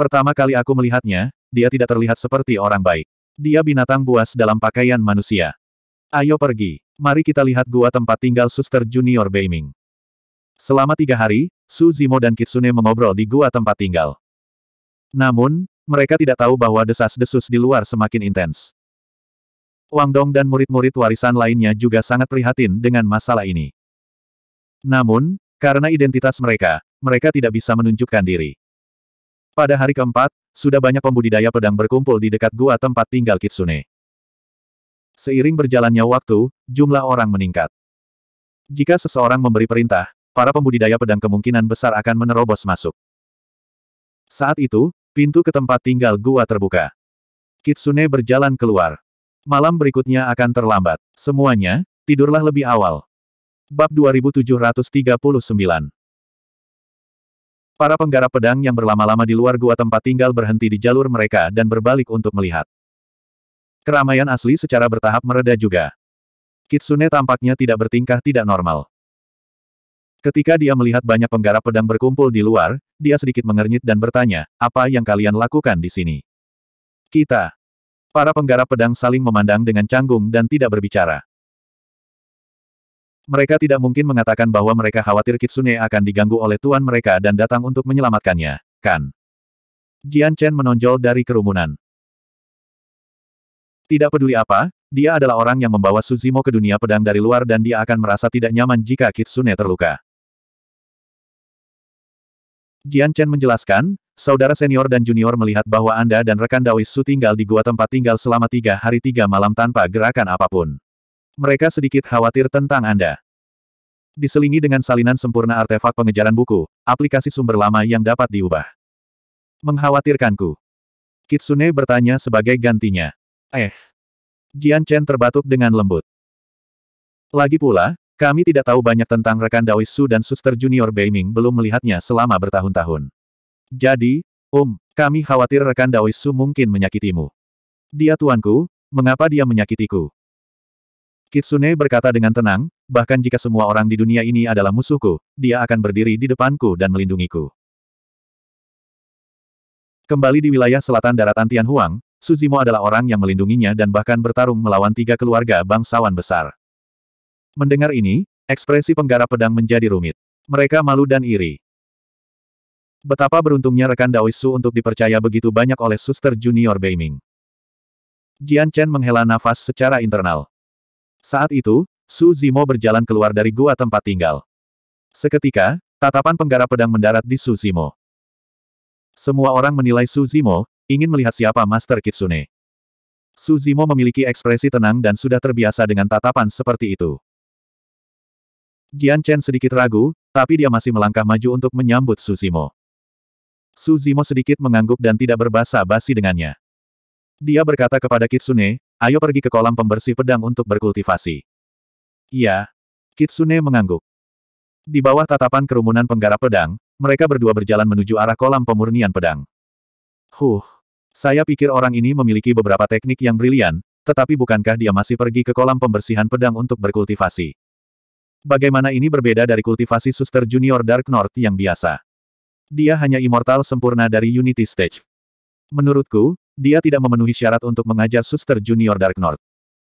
Pertama kali aku melihatnya, dia tidak terlihat seperti orang baik. Dia binatang buas dalam pakaian manusia. Ayo pergi. Mari kita lihat gua tempat tinggal suster junior Beiming. Selama tiga hari, Su Zimo dan Kitsune mengobrol di gua tempat tinggal. Namun, mereka tidak tahu bahwa desas-desus di luar semakin intens. Wang Dong dan murid-murid warisan lainnya juga sangat prihatin dengan masalah ini. Namun, karena identitas mereka, mereka tidak bisa menunjukkan diri. Pada hari keempat, sudah banyak pembudidaya pedang berkumpul di dekat gua tempat tinggal Kitsune. Seiring berjalannya waktu, jumlah orang meningkat. Jika seseorang memberi perintah, para pembudidaya pedang kemungkinan besar akan menerobos masuk. Saat itu, pintu ke tempat tinggal gua terbuka. Kitsune berjalan keluar. Malam berikutnya akan terlambat. Semuanya, tidurlah lebih awal. Bab 2739 Para penggarap pedang yang berlama-lama di luar gua tempat tinggal berhenti di jalur mereka dan berbalik untuk melihat. Keramaian asli secara bertahap mereda juga. Kitsune tampaknya tidak bertingkah tidak normal. Ketika dia melihat banyak penggarap pedang berkumpul di luar, dia sedikit mengernyit dan bertanya, apa yang kalian lakukan di sini? Kita. Para penggarap pedang saling memandang dengan canggung dan tidak berbicara. Mereka tidak mungkin mengatakan bahwa mereka khawatir Kitsune akan diganggu oleh tuan mereka dan datang untuk menyelamatkannya, kan? Jian Chen menonjol dari kerumunan. Tidak peduli apa, dia adalah orang yang membawa Suzimo ke dunia pedang dari luar dan dia akan merasa tidak nyaman jika Kitsune terluka. Jian Chen menjelaskan, saudara senior dan junior melihat bahwa Anda dan rekan Dawis Su tinggal di gua tempat tinggal selama tiga hari tiga malam tanpa gerakan apapun. Mereka sedikit khawatir tentang Anda. Diselingi dengan salinan sempurna artefak pengejaran buku, aplikasi sumber lama yang dapat diubah. Mengkhawatirkanku. Kitsune bertanya sebagai gantinya. Eh. Jian Chen terbatuk dengan lembut. Lagi pula, kami tidak tahu banyak tentang rekan Daois Su dan suster junior Beiming belum melihatnya selama bertahun-tahun. Jadi, Om, um, kami khawatir rekan Daois Su mungkin menyakitimu. Dia tuanku, mengapa dia menyakitiku? Kitsune berkata dengan tenang, bahkan jika semua orang di dunia ini adalah musuhku, dia akan berdiri di depanku dan melindungiku. Kembali di wilayah selatan daratan Tianhuang, Suzimo adalah orang yang melindunginya dan bahkan bertarung melawan tiga keluarga bangsawan besar. Mendengar ini, ekspresi penggarap pedang menjadi rumit. Mereka malu dan iri. Betapa beruntungnya rekan Daoisu untuk dipercaya begitu banyak oleh suster junior Beiming. Jian Chen menghela nafas secara internal. Saat itu, Su Zimo berjalan keluar dari gua tempat tinggal. Seketika, tatapan penggarap pedang mendarat di Su Zimo. Semua orang menilai Su Zimo, ingin melihat siapa Master Kitsune. Su Zimo memiliki ekspresi tenang dan sudah terbiasa dengan tatapan seperti itu. Jian Chen sedikit ragu, tapi dia masih melangkah maju untuk menyambut Su Su Suzimo sedikit mengangguk dan tidak berbahasa basi dengannya. Dia berkata kepada Kitsune, ayo pergi ke kolam pembersih pedang untuk berkultivasi. Iya. Kitsune mengangguk. Di bawah tatapan kerumunan penggarap pedang, mereka berdua berjalan menuju arah kolam pemurnian pedang. Huh. Saya pikir orang ini memiliki beberapa teknik yang brilian, tetapi bukankah dia masih pergi ke kolam pembersihan pedang untuk berkultivasi? Bagaimana ini berbeda dari kultivasi suster junior Dark North yang biasa? Dia hanya immortal sempurna dari Unity Stage. Menurutku, dia tidak memenuhi syarat untuk mengajar suster junior Dark North.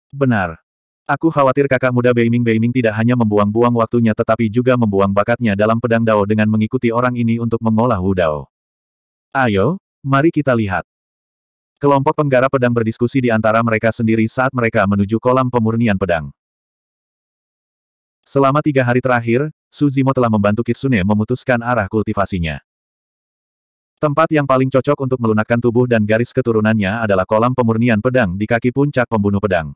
Benar. Aku khawatir kakak muda Beiming Beiming tidak hanya membuang-buang waktunya tetapi juga membuang bakatnya dalam pedang Dao dengan mengikuti orang ini untuk mengolah Wu Dao. Ayo, mari kita lihat. Kelompok penggarap pedang berdiskusi di antara mereka sendiri saat mereka menuju kolam pemurnian pedang. Selama tiga hari terakhir, Suzimo telah membantu Kitsune memutuskan arah kultivasinya. Tempat yang paling cocok untuk melunakkan tubuh dan garis keturunannya adalah kolam pemurnian pedang di kaki puncak pembunuh pedang.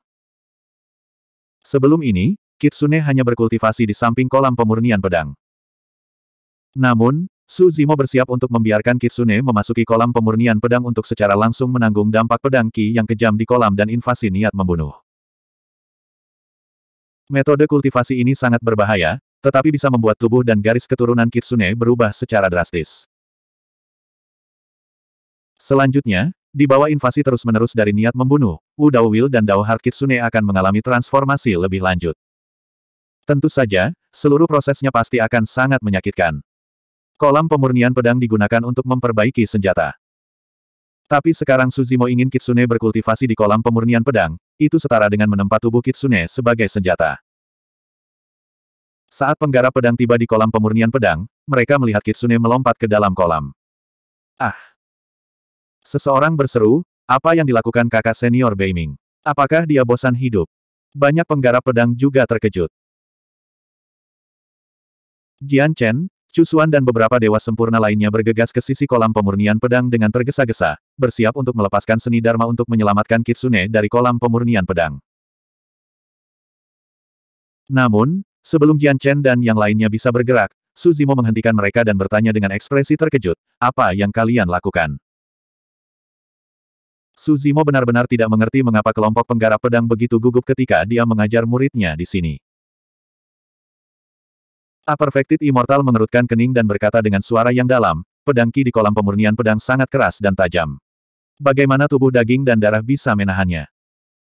Sebelum ini, Kitsune hanya berkultivasi di samping kolam pemurnian pedang. Namun, Suzimo bersiap untuk membiarkan Kitsune memasuki kolam pemurnian pedang untuk secara langsung menanggung dampak pedang Ki yang kejam di kolam dan invasi niat membunuh. Metode kultivasi ini sangat berbahaya, tetapi bisa membuat tubuh dan garis keturunan Kitsune berubah secara drastis. Selanjutnya, di bawah invasi terus-menerus dari niat membunuh, Wu Will dan Dao Heart Kitsune akan mengalami transformasi lebih lanjut. Tentu saja, seluruh prosesnya pasti akan sangat menyakitkan. Kolam pemurnian pedang digunakan untuk memperbaiki senjata. Tapi sekarang Suzimo ingin Kitsune berkultivasi di kolam pemurnian pedang, itu setara dengan menempat tubuh Kitsune sebagai senjata. Saat penggarap pedang tiba di kolam pemurnian pedang, mereka melihat Kitsune melompat ke dalam kolam. Ah! Seseorang berseru, apa yang dilakukan kakak senior Beiming? Apakah dia bosan hidup? Banyak penggarap pedang juga terkejut. Jian Chen, Cusuan dan beberapa dewa sempurna lainnya bergegas ke sisi kolam pemurnian pedang dengan tergesa-gesa, bersiap untuk melepaskan seni Dharma untuk menyelamatkan Kitsune dari kolam pemurnian pedang. Namun, sebelum Jian Chen dan yang lainnya bisa bergerak, Suzimo menghentikan mereka dan bertanya dengan ekspresi terkejut, apa yang kalian lakukan? Suzimo benar-benar tidak mengerti mengapa kelompok penggarap pedang begitu gugup ketika dia mengajar muridnya di sini. A Perfected Immortal mengerutkan kening dan berkata dengan suara yang dalam, pedang ki di kolam pemurnian pedang sangat keras dan tajam. Bagaimana tubuh daging dan darah bisa menahannya?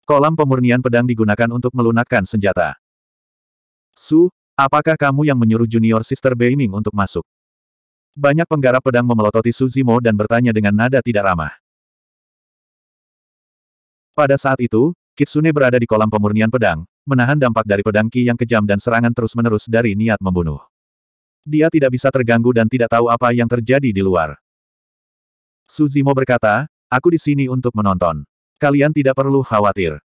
Kolam pemurnian pedang digunakan untuk melunakkan senjata. Su, apakah kamu yang menyuruh junior sister Beiming untuk masuk? Banyak penggarap pedang memelototi Suzimo dan bertanya dengan nada tidak ramah. Pada saat itu, Kitsune berada di kolam pemurnian pedang, menahan dampak dari pedang Ki yang kejam dan serangan terus-menerus dari niat membunuh. Dia tidak bisa terganggu dan tidak tahu apa yang terjadi di luar. Suzimo berkata, aku di sini untuk menonton. Kalian tidak perlu khawatir.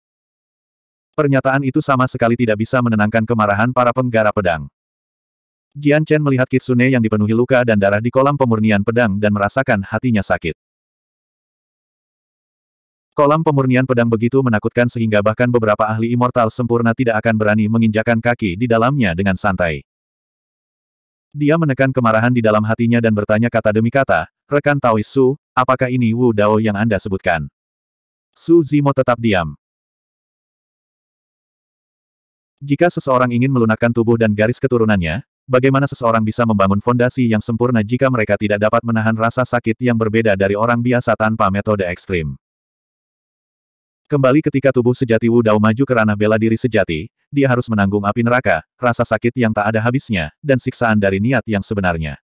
Pernyataan itu sama sekali tidak bisa menenangkan kemarahan para penggara pedang. Jian Chen melihat Kitsune yang dipenuhi luka dan darah di kolam pemurnian pedang dan merasakan hatinya sakit. Kolam pemurnian pedang begitu menakutkan sehingga bahkan beberapa ahli immortal sempurna tidak akan berani menginjakan kaki di dalamnya dengan santai. Dia menekan kemarahan di dalam hatinya dan bertanya kata demi kata, rekan Taois Su, apakah ini Wu Dao yang Anda sebutkan? Su Zimo tetap diam. Jika seseorang ingin melunakkan tubuh dan garis keturunannya, bagaimana seseorang bisa membangun fondasi yang sempurna jika mereka tidak dapat menahan rasa sakit yang berbeda dari orang biasa tanpa metode ekstrim? Kembali ketika tubuh sejati Wu Dao maju ke ranah bela diri sejati, dia harus menanggung api neraka, rasa sakit yang tak ada habisnya, dan siksaan dari niat yang sebenarnya.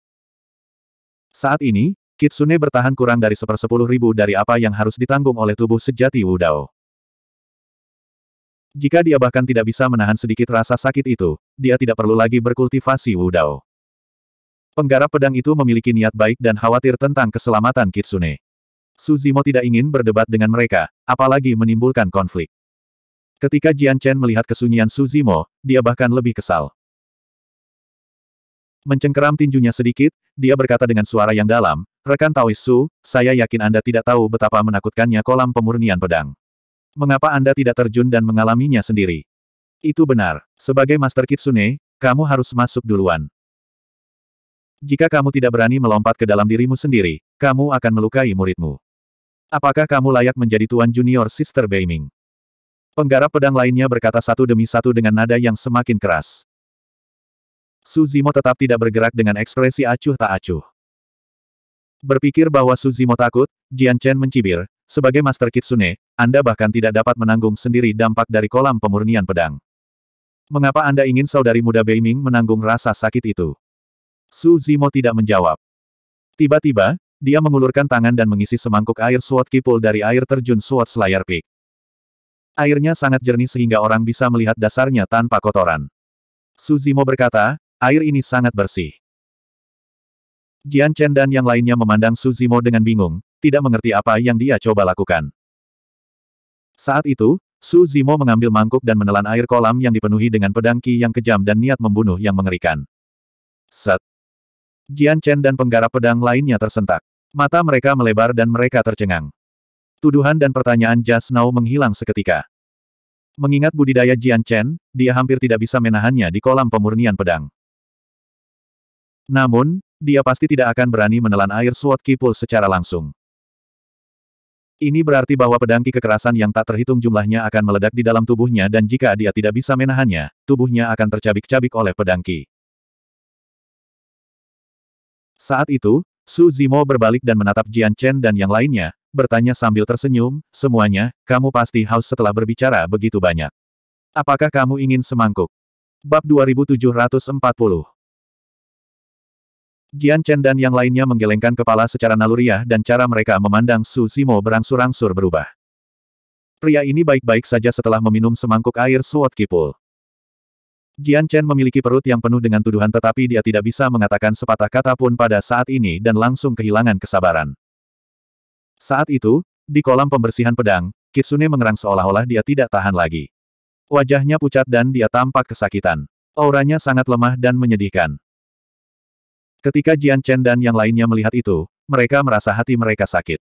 Saat ini, Kitsune bertahan kurang dari sepersepuluh ribu dari apa yang harus ditanggung oleh tubuh sejati Wu Dao. Jika dia bahkan tidak bisa menahan sedikit rasa sakit itu, dia tidak perlu lagi berkultivasi Wu Dao. Penggarap pedang itu memiliki niat baik dan khawatir tentang keselamatan Kitsune. Suzimo tidak ingin berdebat dengan mereka, apalagi menimbulkan konflik. Ketika Jian Chen melihat kesunyian Suzimo, dia bahkan lebih kesal. Mencengkeram tinjunya sedikit, dia berkata dengan suara yang dalam, Rekan Taois Su, saya yakin Anda tidak tahu betapa menakutkannya kolam pemurnian pedang. Mengapa Anda tidak terjun dan mengalaminya sendiri? Itu benar. Sebagai Master Kitsune, kamu harus masuk duluan. Jika kamu tidak berani melompat ke dalam dirimu sendiri, kamu akan melukai muridmu. Apakah kamu layak menjadi tuan junior Sister Beiming? Penggarap pedang lainnya berkata satu demi satu dengan nada yang semakin keras. Suzimo tetap tidak bergerak dengan ekspresi acuh tak acuh. Berpikir bahwa Suzimo takut, Jian Chen mencibir, sebagai Master Kitsune, Anda bahkan tidak dapat menanggung sendiri dampak dari kolam pemurnian pedang. Mengapa Anda ingin saudari muda Beiming menanggung rasa sakit itu? Su Zimo tidak menjawab. Tiba-tiba, dia mengulurkan tangan dan mengisi semangkuk air suat Kipul dari air terjun suat Slayer Peak. Airnya sangat jernih sehingga orang bisa melihat dasarnya tanpa kotoran. Suzimo berkata, air ini sangat bersih. Jian Chen dan yang lainnya memandang Suzimo dengan bingung, tidak mengerti apa yang dia coba lakukan. Saat itu, Suzimo mengambil mangkuk dan menelan air kolam yang dipenuhi dengan pedang ki yang kejam dan niat membunuh yang mengerikan. Set. Jian Chen dan penggarap pedang lainnya tersentak. Mata mereka melebar dan mereka tercengang. Tuduhan dan pertanyaan Just Now menghilang seketika. Mengingat budidaya Jian Chen, dia hampir tidak bisa menahannya di kolam pemurnian pedang. Namun, dia pasti tidak akan berani menelan air Sword Kipul secara langsung. Ini berarti bahwa pedang ki kekerasan yang tak terhitung jumlahnya akan meledak di dalam tubuhnya dan jika dia tidak bisa menahannya, tubuhnya akan tercabik-cabik oleh pedang ki. Saat itu, Su Zimo berbalik dan menatap Jian Chen dan yang lainnya, bertanya sambil tersenyum, semuanya, kamu pasti haus setelah berbicara begitu banyak. Apakah kamu ingin semangkuk? Bab 2740 Jian Chen dan yang lainnya menggelengkan kepala secara naluriah dan cara mereka memandang Su Zimo berangsur-angsur berubah. Pria ini baik-baik saja setelah meminum semangkuk air suot kipul. Jian Chen memiliki perut yang penuh dengan tuduhan tetapi dia tidak bisa mengatakan sepatah kata pun pada saat ini dan langsung kehilangan kesabaran. Saat itu, di kolam pembersihan pedang, Kitsune mengerang seolah-olah dia tidak tahan lagi. Wajahnya pucat dan dia tampak kesakitan. Auranya sangat lemah dan menyedihkan. Ketika Jian Chen dan yang lainnya melihat itu, mereka merasa hati mereka sakit.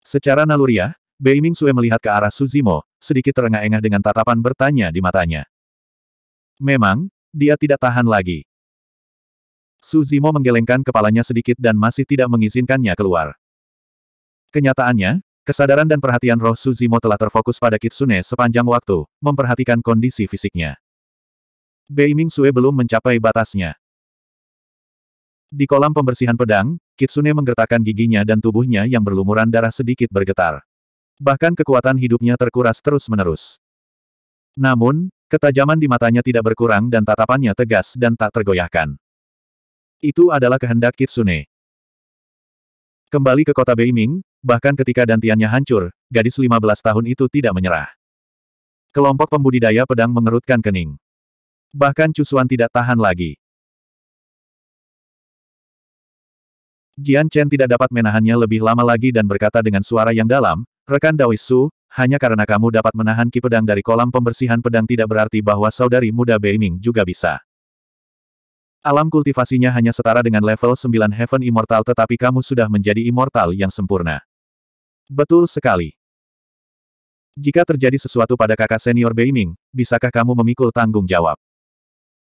Secara naluriah, Bei Ming Sue melihat ke arah Suzimo, sedikit terengah-engah dengan tatapan bertanya di matanya. Memang, dia tidak tahan lagi. Suzimo menggelengkan kepalanya sedikit dan masih tidak mengizinkannya keluar. Kenyataannya, kesadaran dan perhatian roh Suzimo telah terfokus pada Kitsune sepanjang waktu, memperhatikan kondisi fisiknya. Bei Ming Sue belum mencapai batasnya. Di kolam pembersihan pedang, Kitsune menggertakkan giginya dan tubuhnya yang berlumuran darah sedikit bergetar. Bahkan kekuatan hidupnya terkuras terus-menerus. Namun, Ketajaman di matanya tidak berkurang dan tatapannya tegas dan tak tergoyahkan. Itu adalah kehendak Kitsune. Kembali ke kota Beiming, bahkan ketika dantiannya hancur, gadis 15 tahun itu tidak menyerah. Kelompok pembudidaya pedang mengerutkan kening. Bahkan Cusuan tidak tahan lagi. Jian Chen tidak dapat menahannya lebih lama lagi dan berkata dengan suara yang dalam, Rekan Daoisu, hanya karena kamu dapat menahan ki pedang dari kolam pembersihan pedang tidak berarti bahwa saudari muda Beiming juga bisa. Alam kultivasinya hanya setara dengan level 9 Heaven Immortal tetapi kamu sudah menjadi immortal yang sempurna. Betul sekali. Jika terjadi sesuatu pada kakak senior Beiming, bisakah kamu memikul tanggung jawab?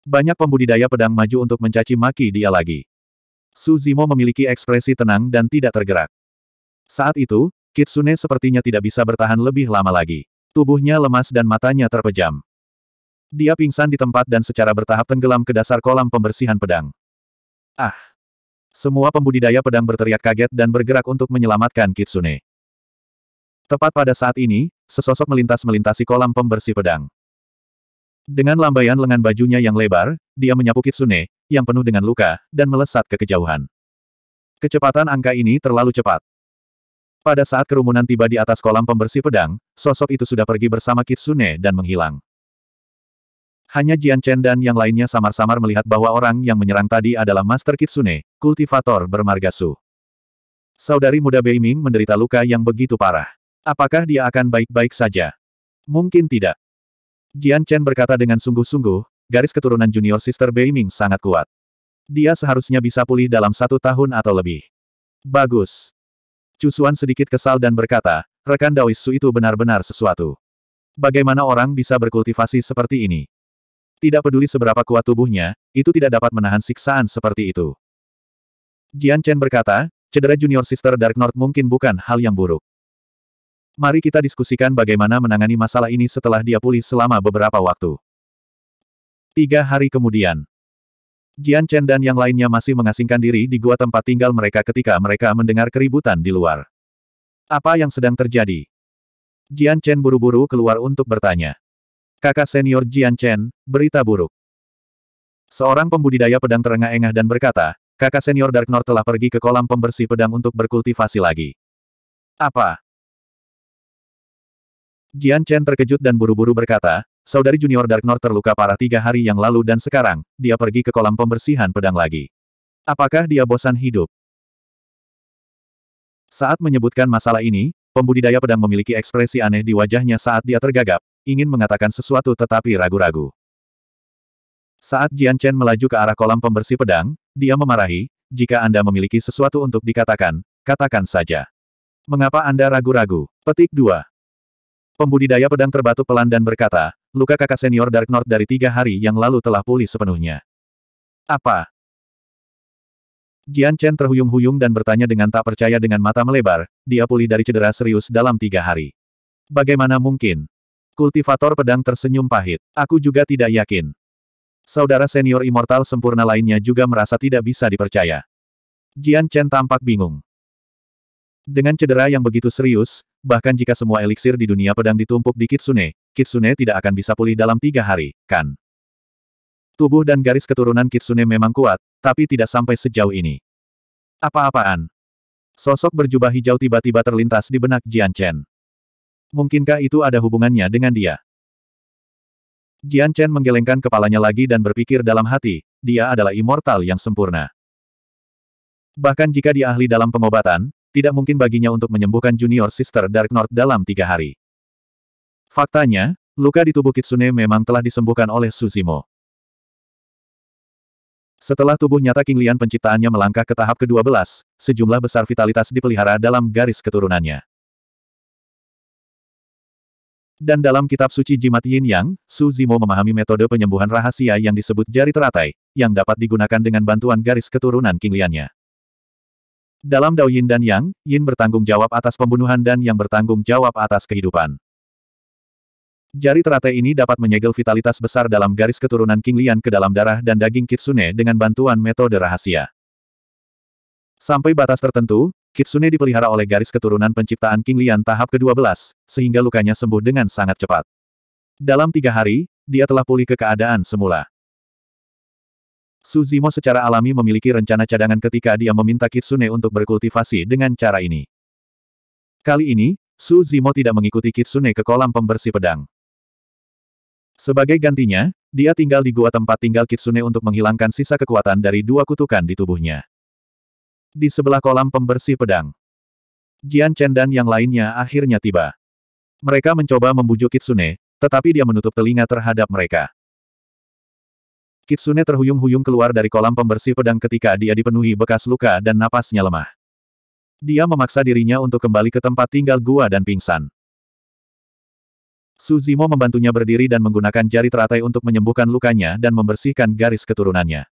Banyak pembudidaya pedang maju untuk mencaci maki dia lagi. Suzimo memiliki ekspresi tenang dan tidak tergerak. Saat itu, Kitsune sepertinya tidak bisa bertahan lebih lama lagi. Tubuhnya lemas dan matanya terpejam. Dia pingsan di tempat dan secara bertahap tenggelam ke dasar kolam pembersihan pedang. Ah! Semua pembudidaya pedang berteriak kaget dan bergerak untuk menyelamatkan Kitsune. Tepat pada saat ini, sesosok melintas melintasi kolam pembersih pedang. Dengan lambaian lengan bajunya yang lebar, dia menyapu Kitsune, yang penuh dengan luka, dan melesat ke kejauhan. Kecepatan angka ini terlalu cepat. Pada saat kerumunan tiba di atas kolam pembersih pedang, sosok itu sudah pergi bersama Kitsune dan menghilang. Hanya Jian Chen dan yang lainnya samar-samar melihat bahwa orang yang menyerang tadi adalah Master Kitsune, kultivator bermarga Su. Saudari muda Bei Ming menderita luka yang begitu parah. Apakah dia akan baik-baik saja? Mungkin tidak. Jian Chen berkata dengan sungguh-sungguh, garis keturunan junior sister Bei Ming sangat kuat. Dia seharusnya bisa pulih dalam satu tahun atau lebih. Bagus. Cusuan sedikit kesal dan berkata, rekan Daoisu itu benar-benar sesuatu. Bagaimana orang bisa berkultivasi seperti ini? Tidak peduli seberapa kuat tubuhnya, itu tidak dapat menahan siksaan seperti itu. Jian Chen berkata, cedera junior sister Dark North mungkin bukan hal yang buruk. Mari kita diskusikan bagaimana menangani masalah ini setelah dia pulih selama beberapa waktu. Tiga hari kemudian, Jian Chen dan yang lainnya masih mengasingkan diri di gua tempat tinggal mereka ketika mereka mendengar keributan di luar. Apa yang sedang terjadi? Jian Chen buru-buru keluar untuk bertanya. Kakak senior Jian Chen, berita buruk. Seorang pembudidaya pedang terengah-engah dan berkata, kakak senior Dark North telah pergi ke kolam pembersih pedang untuk berkultivasi lagi. Apa? Jian Chen terkejut dan buru-buru berkata, Saudari junior Darknor terluka parah tiga hari yang lalu dan sekarang, dia pergi ke kolam pembersihan pedang lagi. Apakah dia bosan hidup? Saat menyebutkan masalah ini, pembudidaya pedang memiliki ekspresi aneh di wajahnya saat dia tergagap, ingin mengatakan sesuatu tetapi ragu-ragu. Saat Jian Chen melaju ke arah kolam pembersih pedang, dia memarahi, jika Anda memiliki sesuatu untuk dikatakan, katakan saja. Mengapa Anda ragu-ragu? Petik 2. Pembudidaya pedang terbatuk pelan dan berkata, luka kakak senior Dark North dari tiga hari yang lalu telah pulih sepenuhnya. Apa? Jian Chen terhuyung-huyung dan bertanya dengan tak percaya dengan mata melebar, dia pulih dari cedera serius dalam tiga hari. Bagaimana mungkin? Kultivator pedang tersenyum pahit. Aku juga tidak yakin. Saudara senior immortal sempurna lainnya juga merasa tidak bisa dipercaya. Jian Chen tampak bingung. Dengan cedera yang begitu serius, bahkan jika semua eliksir di dunia pedang ditumpuk dikit Kitsune, Kitsune tidak akan bisa pulih dalam tiga hari, kan? Tubuh dan garis keturunan Kitsune memang kuat, tapi tidak sampai sejauh ini. Apa-apaan? Sosok berjubah hijau tiba-tiba terlintas di benak Jian Chen. Mungkinkah itu ada hubungannya dengan dia? Jian Chen menggelengkan kepalanya lagi dan berpikir dalam hati, dia adalah immortal yang sempurna. Bahkan jika dia ahli dalam pengobatan, tidak mungkin baginya untuk menyembuhkan junior sister Dark North dalam tiga hari. Faktanya, luka di tubuh Kitsune memang telah disembuhkan oleh Suzimo. Setelah tubuh nyata King Lian penciptaannya melangkah ke tahap ke-12, sejumlah besar vitalitas dipelihara dalam garis keturunannya. Dan dalam kitab suci jimat Yin Yang, Suzimo memahami metode penyembuhan rahasia yang disebut jari teratai, yang dapat digunakan dengan bantuan garis keturunan King Liannya. Dalam Dao Yin dan Yang, Yin bertanggung jawab atas pembunuhan dan Yang bertanggung jawab atas kehidupan. Jari teratai ini dapat menyegel vitalitas besar dalam garis keturunan King Lian ke dalam darah dan daging Kitsune dengan bantuan metode rahasia. Sampai batas tertentu, Kitsune dipelihara oleh garis keturunan penciptaan King Lian tahap ke-12, sehingga lukanya sembuh dengan sangat cepat. Dalam tiga hari, dia telah pulih ke keadaan semula. Suzimo secara alami memiliki rencana cadangan ketika dia meminta Kitsune untuk berkultivasi dengan cara ini. Kali ini, Suzimo tidak mengikuti Kitsune ke kolam pembersih pedang. Sebagai gantinya, dia tinggal di gua tempat tinggal Kitsune untuk menghilangkan sisa kekuatan dari dua kutukan di tubuhnya. Di sebelah kolam pembersih pedang, Jian Chen dan yang lainnya akhirnya tiba. Mereka mencoba membujuk Kitsune, tetapi dia menutup telinga terhadap mereka. Kitsune terhuyung-huyung keluar dari kolam pembersih pedang ketika dia dipenuhi bekas luka dan napasnya lemah. Dia memaksa dirinya untuk kembali ke tempat tinggal gua dan pingsan. Su Zimo membantunya berdiri dan menggunakan jari teratai untuk menyembuhkan lukanya dan membersihkan garis keturunannya.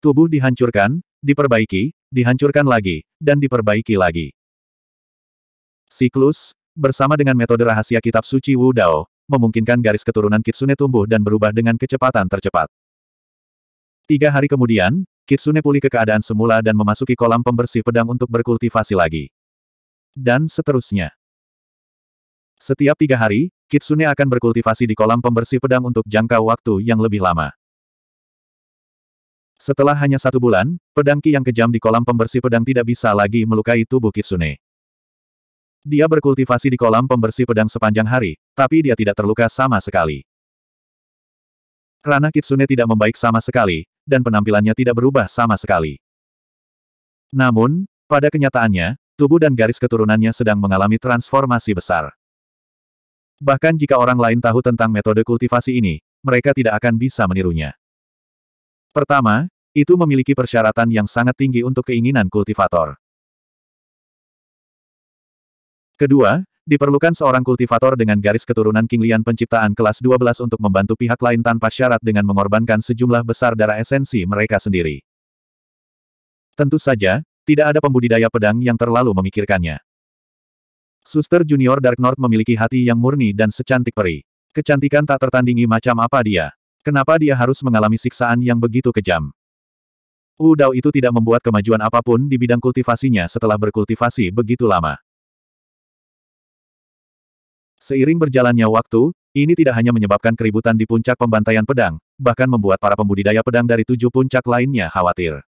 Tubuh dihancurkan, diperbaiki, dihancurkan lagi, dan diperbaiki lagi. Siklus, bersama dengan metode rahasia kitab suci Wu Dao, memungkinkan garis keturunan Kitsune tumbuh dan berubah dengan kecepatan tercepat. Tiga hari kemudian, Kitsune pulih ke keadaan semula dan memasuki kolam pembersih pedang untuk berkultivasi lagi. Dan seterusnya. Setiap tiga hari, Kitsune akan berkultivasi di kolam pembersih pedang untuk jangka waktu yang lebih lama. Setelah hanya satu bulan, pedangki yang kejam di kolam pembersih pedang tidak bisa lagi melukai tubuh Kitsune. Dia berkultivasi di kolam pembersih pedang sepanjang hari, tapi dia tidak terluka sama sekali. Ranah Kitsune tidak membaik sama sekali, dan penampilannya tidak berubah sama sekali. Namun, pada kenyataannya, tubuh dan garis keturunannya sedang mengalami transformasi besar. Bahkan jika orang lain tahu tentang metode kultivasi ini, mereka tidak akan bisa menirunya. Pertama, itu memiliki persyaratan yang sangat tinggi untuk keinginan kultivator. Kedua, diperlukan seorang kultivator dengan garis keturunan kinglian penciptaan kelas 12 untuk membantu pihak lain tanpa syarat dengan mengorbankan sejumlah besar darah esensi mereka sendiri. Tentu saja, tidak ada pembudidaya pedang yang terlalu memikirkannya. Suster junior Dark North memiliki hati yang murni dan secantik peri. Kecantikan tak tertandingi macam apa dia. Kenapa dia harus mengalami siksaan yang begitu kejam? Wu Dao itu tidak membuat kemajuan apapun di bidang kultivasinya setelah berkultivasi begitu lama. Seiring berjalannya waktu, ini tidak hanya menyebabkan keributan di puncak pembantaian pedang, bahkan membuat para pembudidaya pedang dari tujuh puncak lainnya khawatir.